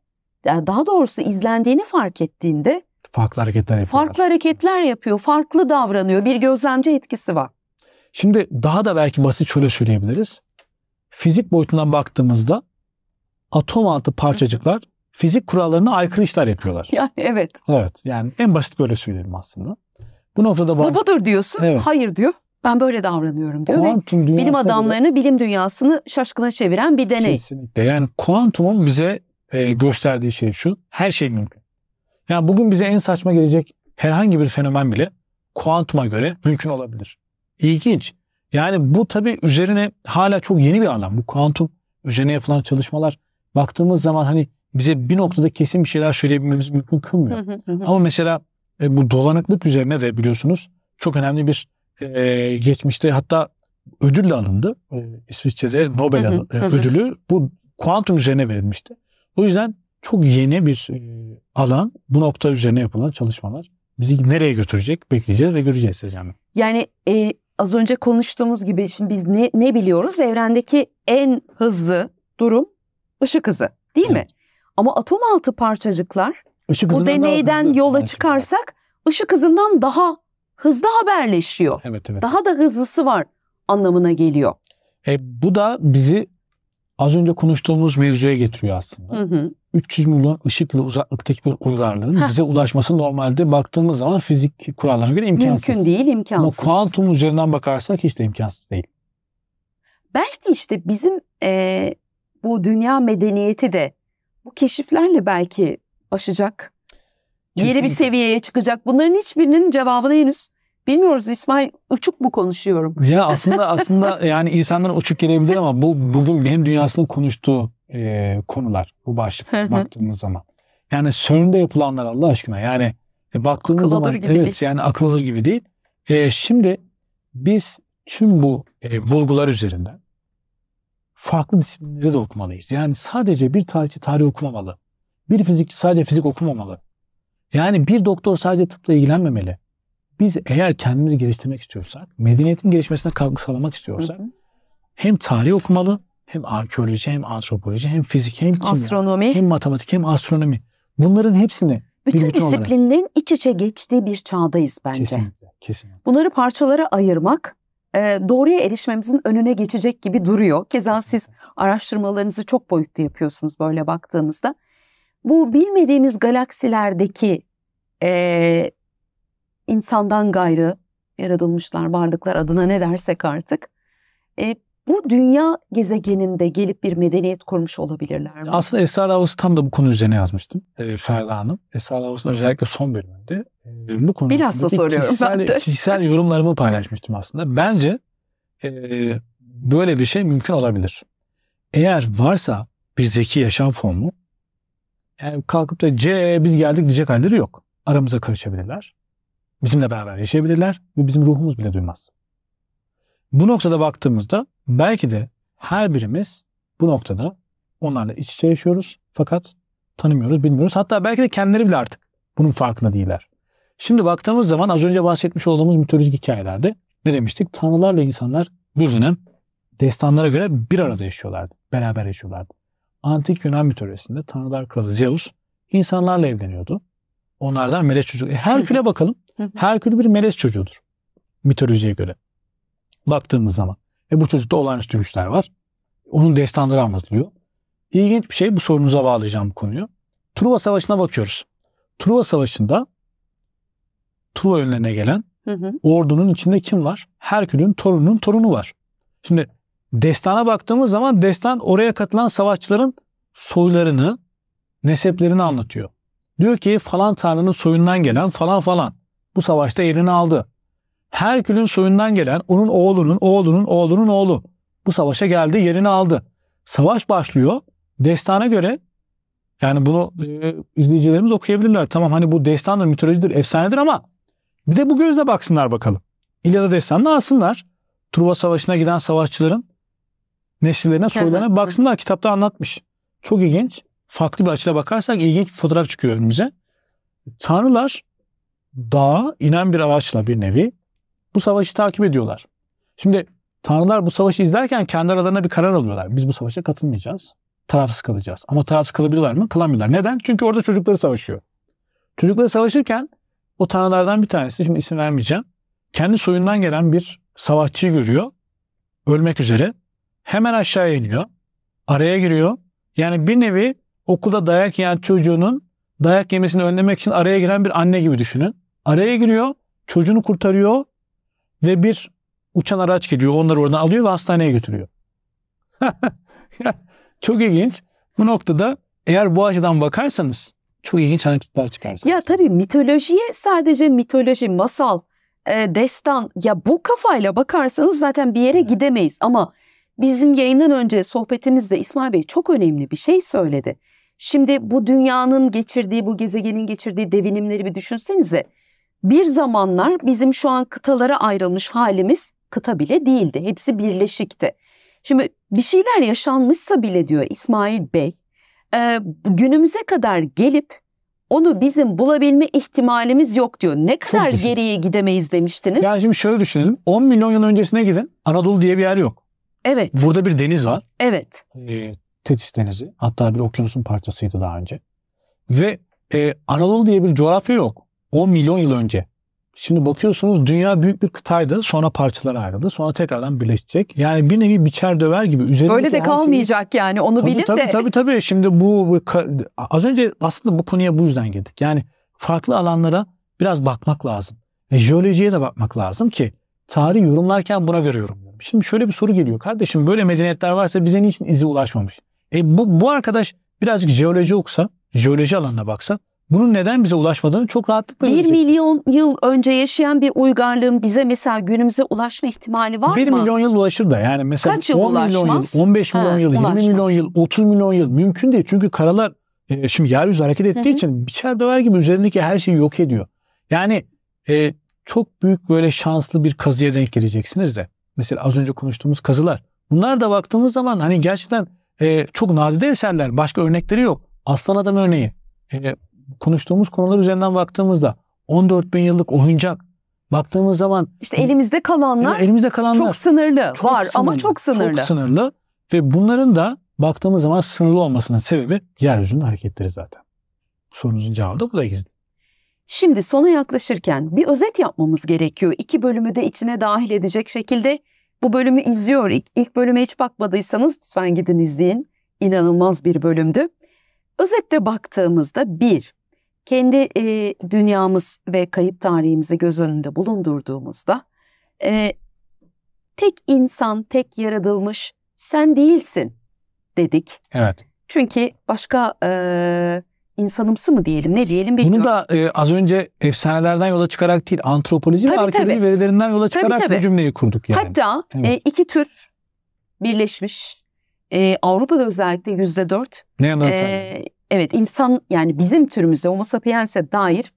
daha doğrusu izlendiğini fark ettiğinde farklı hareketler yapıyor. Farklı hareketler yapıyor, farklı davranıyor. Bir gözlemci etkisi var. Şimdi daha da belki basit şöyle söyleyebiliriz. Fizik boyutundan baktığımızda atom altı parçacıklar fizik kurallarına aykırı işler yapıyorlar. (laughs) Yani evet. Evet yani en basit böyle söyleyelim aslında. Bu noktada bak- bu budur diyorsun. Evet. Hayır diyor. Ben böyle davranıyorum diyor kuantum ve bilim adamlarını, göre... bilim dünyasını şaşkına çeviren bir deney. Kesinlikle. Yani kuantumun bize e, gösterdiği şey şu. Her şey mümkün. Yani bugün bize en saçma gelecek herhangi bir fenomen bile kuantuma göre mümkün olabilir. İlginç. Yani bu tabii üzerine hala çok yeni bir alan. Bu kuantum üzerine yapılan çalışmalar baktığımız zaman hani bize bir noktada kesin bir şeyler söyleyebilmemiz mümkün kılmıyor. Ama mesela e, bu dolanıklık üzerine de biliyorsunuz çok önemli bir e, geçmişte hatta ödülle alındı. E, İsviçre'de Nobel e, ödülü bu kuantum üzerine verilmişti. O yüzden çok yeni bir e, alan bu nokta üzerine yapılan çalışmalar bizi nereye götürecek bekleyeceğiz ve göreceğiz Sezcan Yani e, az önce konuştuğumuz gibi şimdi biz ne, ne biliyoruz? Evrendeki en hızlı durum ışık hızı değil evet. mi? Ama atom altı parçacıklar ışık bu deneyden yola çıkarsak ışık hızından daha hızlı haberleşiyor. Evet, evet. Daha da hızlısı var anlamına geliyor. E, bu da bizi az önce konuştuğumuz mevzuya getiriyor aslında. Hı hı. 300 milyon ışık yılı uzaklıktaki bir uygarlığın Heh. bize ulaşması normalde baktığımız zaman fizik kurallarına göre imkansız. Mümkün değil, imkansız. Ama kuantum üzerinden bakarsak hiç de imkansız değil. Belki işte bizim e, bu dünya medeniyeti de bu keşiflerle belki aşacak. Yeni bir seviyeye çıkacak. Bunların hiçbirinin cevabını henüz Bilmiyoruz İsmail uçuk mu konuşuyorum? Ya aslında aslında yani insanlar uçuk gelebilir ama bu bugün hem dünyasının konuştuğu e, konular bu başlık baktığımız zaman. Yani CERN'de yapılanlar Allah aşkına yani e, baktığımız akıl zaman evet değil. yani akıllı gibi değil. E, şimdi biz tüm bu e, bulgular üzerinden farklı disiplinleri de okumalıyız. Yani sadece bir tarihçi tarih okumamalı. Bir fizikçi sadece fizik okumamalı. Yani bir doktor sadece tıpla ilgilenmemeli. Biz eğer kendimizi geliştirmek istiyorsak, medeniyetin gelişmesine katkı sağlamak istiyorsak hem tarih okumalı, hem arkeoloji, hem antropoloji, hem fizik, hem kimya, astronomi. hem matematik, hem astronomi. Bunların hepsini bütün, bütün disiplinlerin olarak... iç içe geçtiği bir çağdayız bence. Kesinlikle, kesinlikle. Bunları parçalara ayırmak e, doğruya erişmemizin önüne geçecek gibi duruyor. Keza siz araştırmalarınızı çok boyutlu yapıyorsunuz böyle baktığımızda. Bu bilmediğimiz galaksilerdeki e, insandan gayrı yaratılmışlar varlıklar adına ne dersek artık. E, bu dünya gezegeninde gelip bir medeniyet kurmuş olabilirler mi? Aslında Esrar Havası tam da bu konu üzerine yazmıştım. E, Ferda Hanım. Esrar Havası'nın özellikle son bölümünde e, bu konu Biraz da soruyorum kişisel, ben de. kişisel yorumlarımı paylaşmıştım aslında. Bence e, böyle bir şey mümkün olabilir. Eğer varsa bir zeki yaşam formu yani kalkıp da C biz geldik diyecek halleri yok. Aramıza karışabilirler. Bizimle beraber yaşayabilirler ve bizim ruhumuz bile duymaz. Bu noktada baktığımızda belki de her birimiz bu noktada onlarla iç içe yaşıyoruz fakat tanımıyoruz, bilmiyoruz. Hatta belki de kendileri bile artık bunun farkında değiller. Şimdi baktığımız zaman az önce bahsetmiş olduğumuz mitolojik hikayelerde ne demiştik? Tanrılarla insanlar bu dönem destanlara göre bir arada yaşıyorlardı. Beraber yaşıyorlardı. Antik Yunan mitolojisinde tanrılar kralı Zeus insanlarla evleniyordu. Onlardan melek çocuk. E, küle bakalım. Herkül bir melez çocuğudur. Mitolojiye göre. Baktığımız zaman. Ve bu çocukta olağanüstü güçler var. Onun destanları anlatılıyor. İlginç bir şey bu sorunuza bağlayacağım bu konuyu. Truva Savaşı'na bakıyoruz. Truva Savaşı'nda Truva önlerine gelen hı hı. ordunun içinde kim var? Herkül'ün torununun torunu var. Şimdi destana baktığımız zaman destan oraya katılan savaşçıların soylarını, neseplerini anlatıyor. Diyor ki falan tanrının soyundan gelen falan falan bu savaşta yerini aldı. Herkül'ün soyundan gelen onun oğlunun oğlunun oğlunun oğlu bu savaşa geldi yerini aldı. Savaş başlıyor. Destana göre yani bunu e, izleyicilerimiz okuyabilirler. Tamam hani bu destandır, mitolojidir, efsanedir ama bir de bu gözle baksınlar bakalım. İlyada destanını alsınlar. Truva Savaşı'na giden savaşçıların nesillerine, soylarına baksınlar. Kitapta anlatmış. Çok ilginç. Farklı bir açıda bakarsak ilginç bir fotoğraf çıkıyor önümüze. Tanrılar dağa inen bir araçla bir nevi bu savaşı takip ediyorlar. Şimdi tanrılar bu savaşı izlerken kendi aralarına bir karar alıyorlar. Biz bu savaşa katılmayacağız. Tarafsız kalacağız. Ama tarafsız kalabilirler mi? Kılamıyorlar. Neden? Çünkü orada çocukları savaşıyor. Çocukları savaşırken o tanrılardan bir tanesi, şimdi isim vermeyeceğim, kendi soyundan gelen bir savaşçıyı görüyor. Ölmek üzere. Hemen aşağıya iniyor. Araya giriyor. Yani bir nevi okulda dayak yiyen çocuğunun dayak yemesini önlemek için araya giren bir anne gibi düşünün. Araya giriyor, çocuğunu kurtarıyor ve bir uçan araç geliyor. Onları oradan alıyor ve hastaneye götürüyor. (laughs) çok ilginç. Bu noktada eğer bu açıdan bakarsanız çok ilginç anekdotlar çıkarsınız. Ya tabii mitolojiye sadece mitoloji, masal, e, destan ya bu kafayla bakarsanız zaten bir yere gidemeyiz ama bizim yayından önce sohbetimizde İsmail Bey çok önemli bir şey söyledi. Şimdi bu dünyanın geçirdiği, bu gezegenin geçirdiği devinimleri bir düşünsenize bir zamanlar bizim şu an kıtalara ayrılmış halimiz kıta bile değildi. Hepsi birleşikti. Şimdi bir şeyler yaşanmışsa bile diyor İsmail Bey e, günümüze kadar gelip onu bizim bulabilme ihtimalimiz yok diyor. Ne kadar geriye gidemeyiz demiştiniz. Yani şimdi şöyle düşünelim. 10 milyon yıl öncesine gidin. Anadolu diye bir yer yok. Evet. Burada bir deniz var. Evet. E, Tetis Denizi. Hatta bir okyanusun parçasıydı daha önce. Ve e, Anadolu diye bir coğrafya yok. 10 milyon yıl önce. Şimdi bakıyorsunuz dünya büyük bir kıtaydı. Sonra parçalara ayrıldı. Sonra tekrardan birleşecek. Yani bir nevi biçer döver gibi. Üzerindeki Böyle de kalmayacak şeyi... yani onu tabii, bilin tabii, de. Tabii tabii şimdi bu az önce aslında bu konuya bu yüzden girdik. Yani farklı alanlara biraz bakmak lazım. Ve jeolojiye de bakmak lazım ki tarih yorumlarken buna göre yorumlayalım. Şimdi şöyle bir soru geliyor. Kardeşim böyle medeniyetler varsa bize niçin izi ulaşmamış? E bu, bu arkadaş birazcık jeoloji okusa, jeoloji alanına baksa bunun neden bize ulaşmadığını çok rahatlıkla Bir görecek. milyon yıl önce yaşayan bir uygarlığın bize mesela günümüze ulaşma ihtimali var 1 mı? 1 milyon yıl ulaşır da yani mesela Kaç yıl 10 ulaşmaz? milyon yıl, 15 milyon yıl, 20 ulaşmaz. milyon yıl, 30 milyon yıl mümkün değil. Çünkü karalar e, şimdi yeryüzü hareket ettiği Hı-hı. için biçer döver gibi üzerindeki her şeyi yok ediyor. Yani e, çok büyük böyle şanslı bir kazıya denk geleceksiniz de. Mesela az önce konuştuğumuz kazılar. Bunlar da baktığımız zaman hani gerçekten e, çok nadide eserler. Başka örnekleri yok. Aslan Adam örneği. E, konuştuğumuz konular üzerinden baktığımızda 14 bin yıllık oyuncak baktığımız zaman işte elimizde kalanlar elimizde kalanlar çok sınırlı çok var sınırlı, ama çok sınırlı. Çok sınırlı ve bunların da baktığımız zaman sınırlı olmasının sebebi yeryüzünün hareketleri zaten. Sorunuzun cevabı da bu da gizli. Şimdi sona yaklaşırken bir özet yapmamız gerekiyor. İki bölümü de içine dahil edecek şekilde bu bölümü izliyor. İlk, ilk bölüme hiç bakmadıysanız lütfen gidin izleyin. İnanılmaz bir bölümdü. Özette baktığımızda bir, kendi e, dünyamız ve kayıp tarihimizi göz önünde bulundurduğumuzda e, tek insan, tek yaratılmış sen değilsin dedik. Evet. Çünkü başka e, insanımsı mı diyelim ne diyelim bilmiyorum. Bunu da e, az önce efsanelerden yola çıkarak değil antropoloji tabii, ve arkeoloji tabii. verilerinden yola çıkarak tabii, tabii. bu cümleyi kurduk yani. Hatta e, evet. e, iki tür birleşmiş. E, Avrupa'da özellikle yüzde dört. Ne yanarsan. E, Evet insan yani bizim türümüzde Homo sapiens'e dair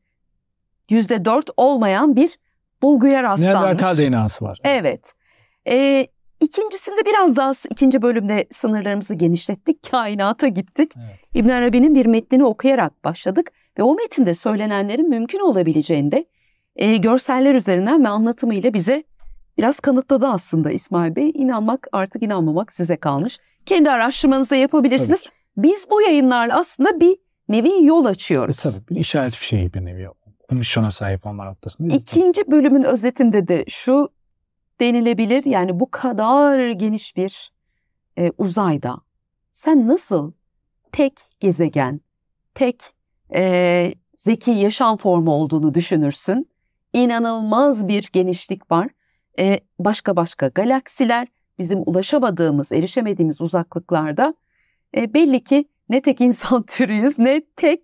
yüzde dört olmayan bir bulguya rastlanmış. Neandertal DNA'sı var. Evet. Ee, ikincisinde biraz daha ikinci bölümde sınırlarımızı genişlettik. Kainata gittik. Evet. İbn Arabi'nin bir metnini okuyarak başladık. Ve o metinde söylenenlerin mümkün olabileceğinde e, görseller üzerinden ve anlatımıyla bize biraz kanıtladı aslında İsmail Bey. İnanmak artık inanmamak size kalmış. Kendi araştırmanızı da yapabilirsiniz. Tabii. Biz bu yayınlarla aslında bir nevi yol açıyoruz. E, tabii bir işaret bir şeyi bir nevi komisyona sahip olma noktasında. İkinci bölümün özetinde de şu denilebilir yani bu kadar geniş bir e, uzayda sen nasıl tek gezegen, tek e, zeki yaşam formu olduğunu düşünürsün. İnanılmaz bir genişlik var. E, başka başka galaksiler, bizim ulaşamadığımız, erişemediğimiz uzaklıklarda e, belli ki ne tek insan (laughs) türüyüz ne tek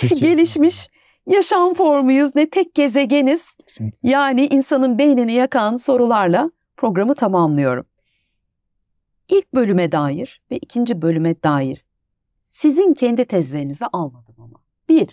Peki. (laughs) gelişmiş yaşam formuyuz ne tek gezegeniz. Kesinlikle. Yani insanın beynini yakan sorularla programı tamamlıyorum. İlk bölüme dair ve ikinci bölüme dair sizin kendi tezlerinizi almadım ama. Bir,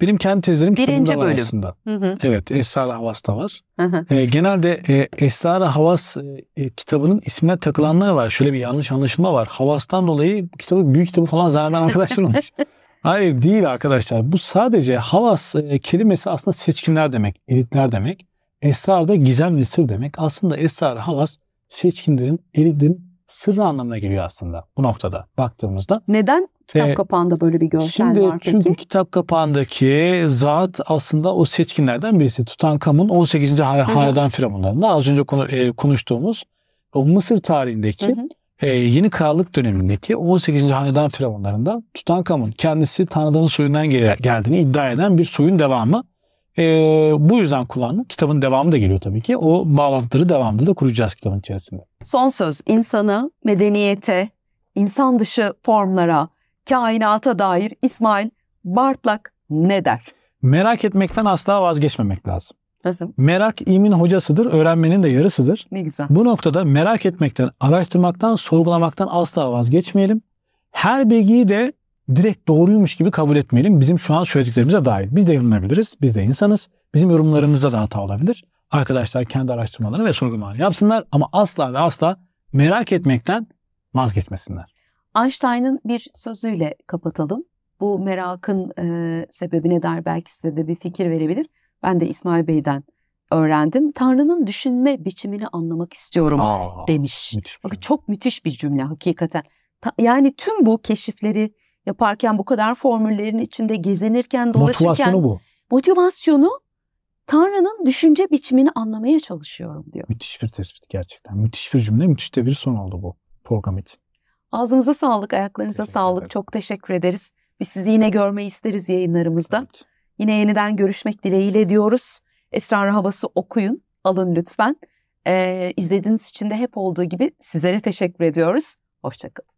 benim kendi tezlerim Birinci kitabımda bölüm. var aslında. Hı hı. Evet, Esrar Havas da var. Hı hı. E, genelde e, Esrar Havas e, e kitabının ismine takılanlar var. Şöyle bir yanlış anlaşılma var. Havas'tan dolayı kitabı büyük kitabı falan zanneden arkadaşlar olmuş. (laughs) Hayır değil arkadaşlar. Bu sadece Havas e, kelimesi aslında seçkinler demek, elitler demek. Esrar da gizem ve sır demek. Aslında Esrar Havas seçkinlerin, elitlerin sırrı anlamına geliyor aslında bu noktada baktığımızda. Neden Kitap kapağında böyle bir görsel Şimdi, var peki. Çünkü kitap kapağındaki zat aslında o seçkinlerden birisi. Tutankamun 18. Hı-hı. hanedan firavunlarında az önce konu, e, konuştuğumuz o Mısır tarihindeki Hı-hı. e, yeni krallık dönemindeki 18. hanedan firavunlarında Tutankamun kendisi Tanrı'nın soyundan gel- geldiğini iddia eden bir soyun devamı. E, bu yüzden kullandık. Kitabın devamı da geliyor tabii ki. O bağlantıları devamlı da kuracağız kitabın içerisinde. Son söz insana, medeniyete, insan dışı formlara, kainata dair İsmail Bartlak ne der? Merak etmekten asla vazgeçmemek lazım. Merak ilmin hocasıdır, öğrenmenin de yarısıdır. Ne güzel. Bu noktada merak etmekten, araştırmaktan, sorgulamaktan asla vazgeçmeyelim. Her bilgiyi de direkt doğruymuş gibi kabul etmeyelim. Bizim şu an söylediklerimize dair. Biz de yanılabiliriz, biz de insanız. Bizim yorumlarımızda da hata olabilir. Arkadaşlar kendi araştırmalarını ve sorgulamalarını yapsınlar ama asla ve asla merak etmekten vazgeçmesinler. Einstein'ın bir sözüyle kapatalım. Bu merakın e, sebebi ne der belki size de bir fikir verebilir. Ben de İsmail Bey'den öğrendim. Tanrı'nın düşünme biçimini anlamak istiyorum Aa, demiş. Müthiş Bakın çok müthiş bir cümle hakikaten. Ta, yani tüm bu keşifleri yaparken bu kadar formüllerin içinde gezinirken dolaşırken motivasyonu bu. Motivasyonu Tanrı'nın düşünce biçimini anlamaya çalışıyorum diyor. Müthiş bir tespit gerçekten. Müthiş bir cümle, müthiş de bir son oldu bu program için. Ağzınıza sağlık, ayaklarınıza sağlık. Çok teşekkür ederiz. Biz sizi yine görmeyi isteriz yayınlarımızda. Evet. Yine yeniden görüşmek dileğiyle diyoruz. Esrar Havası okuyun, alın lütfen. Ee, izlediğiniz için de hep olduğu gibi sizlere teşekkür ediyoruz. Hoşçakalın.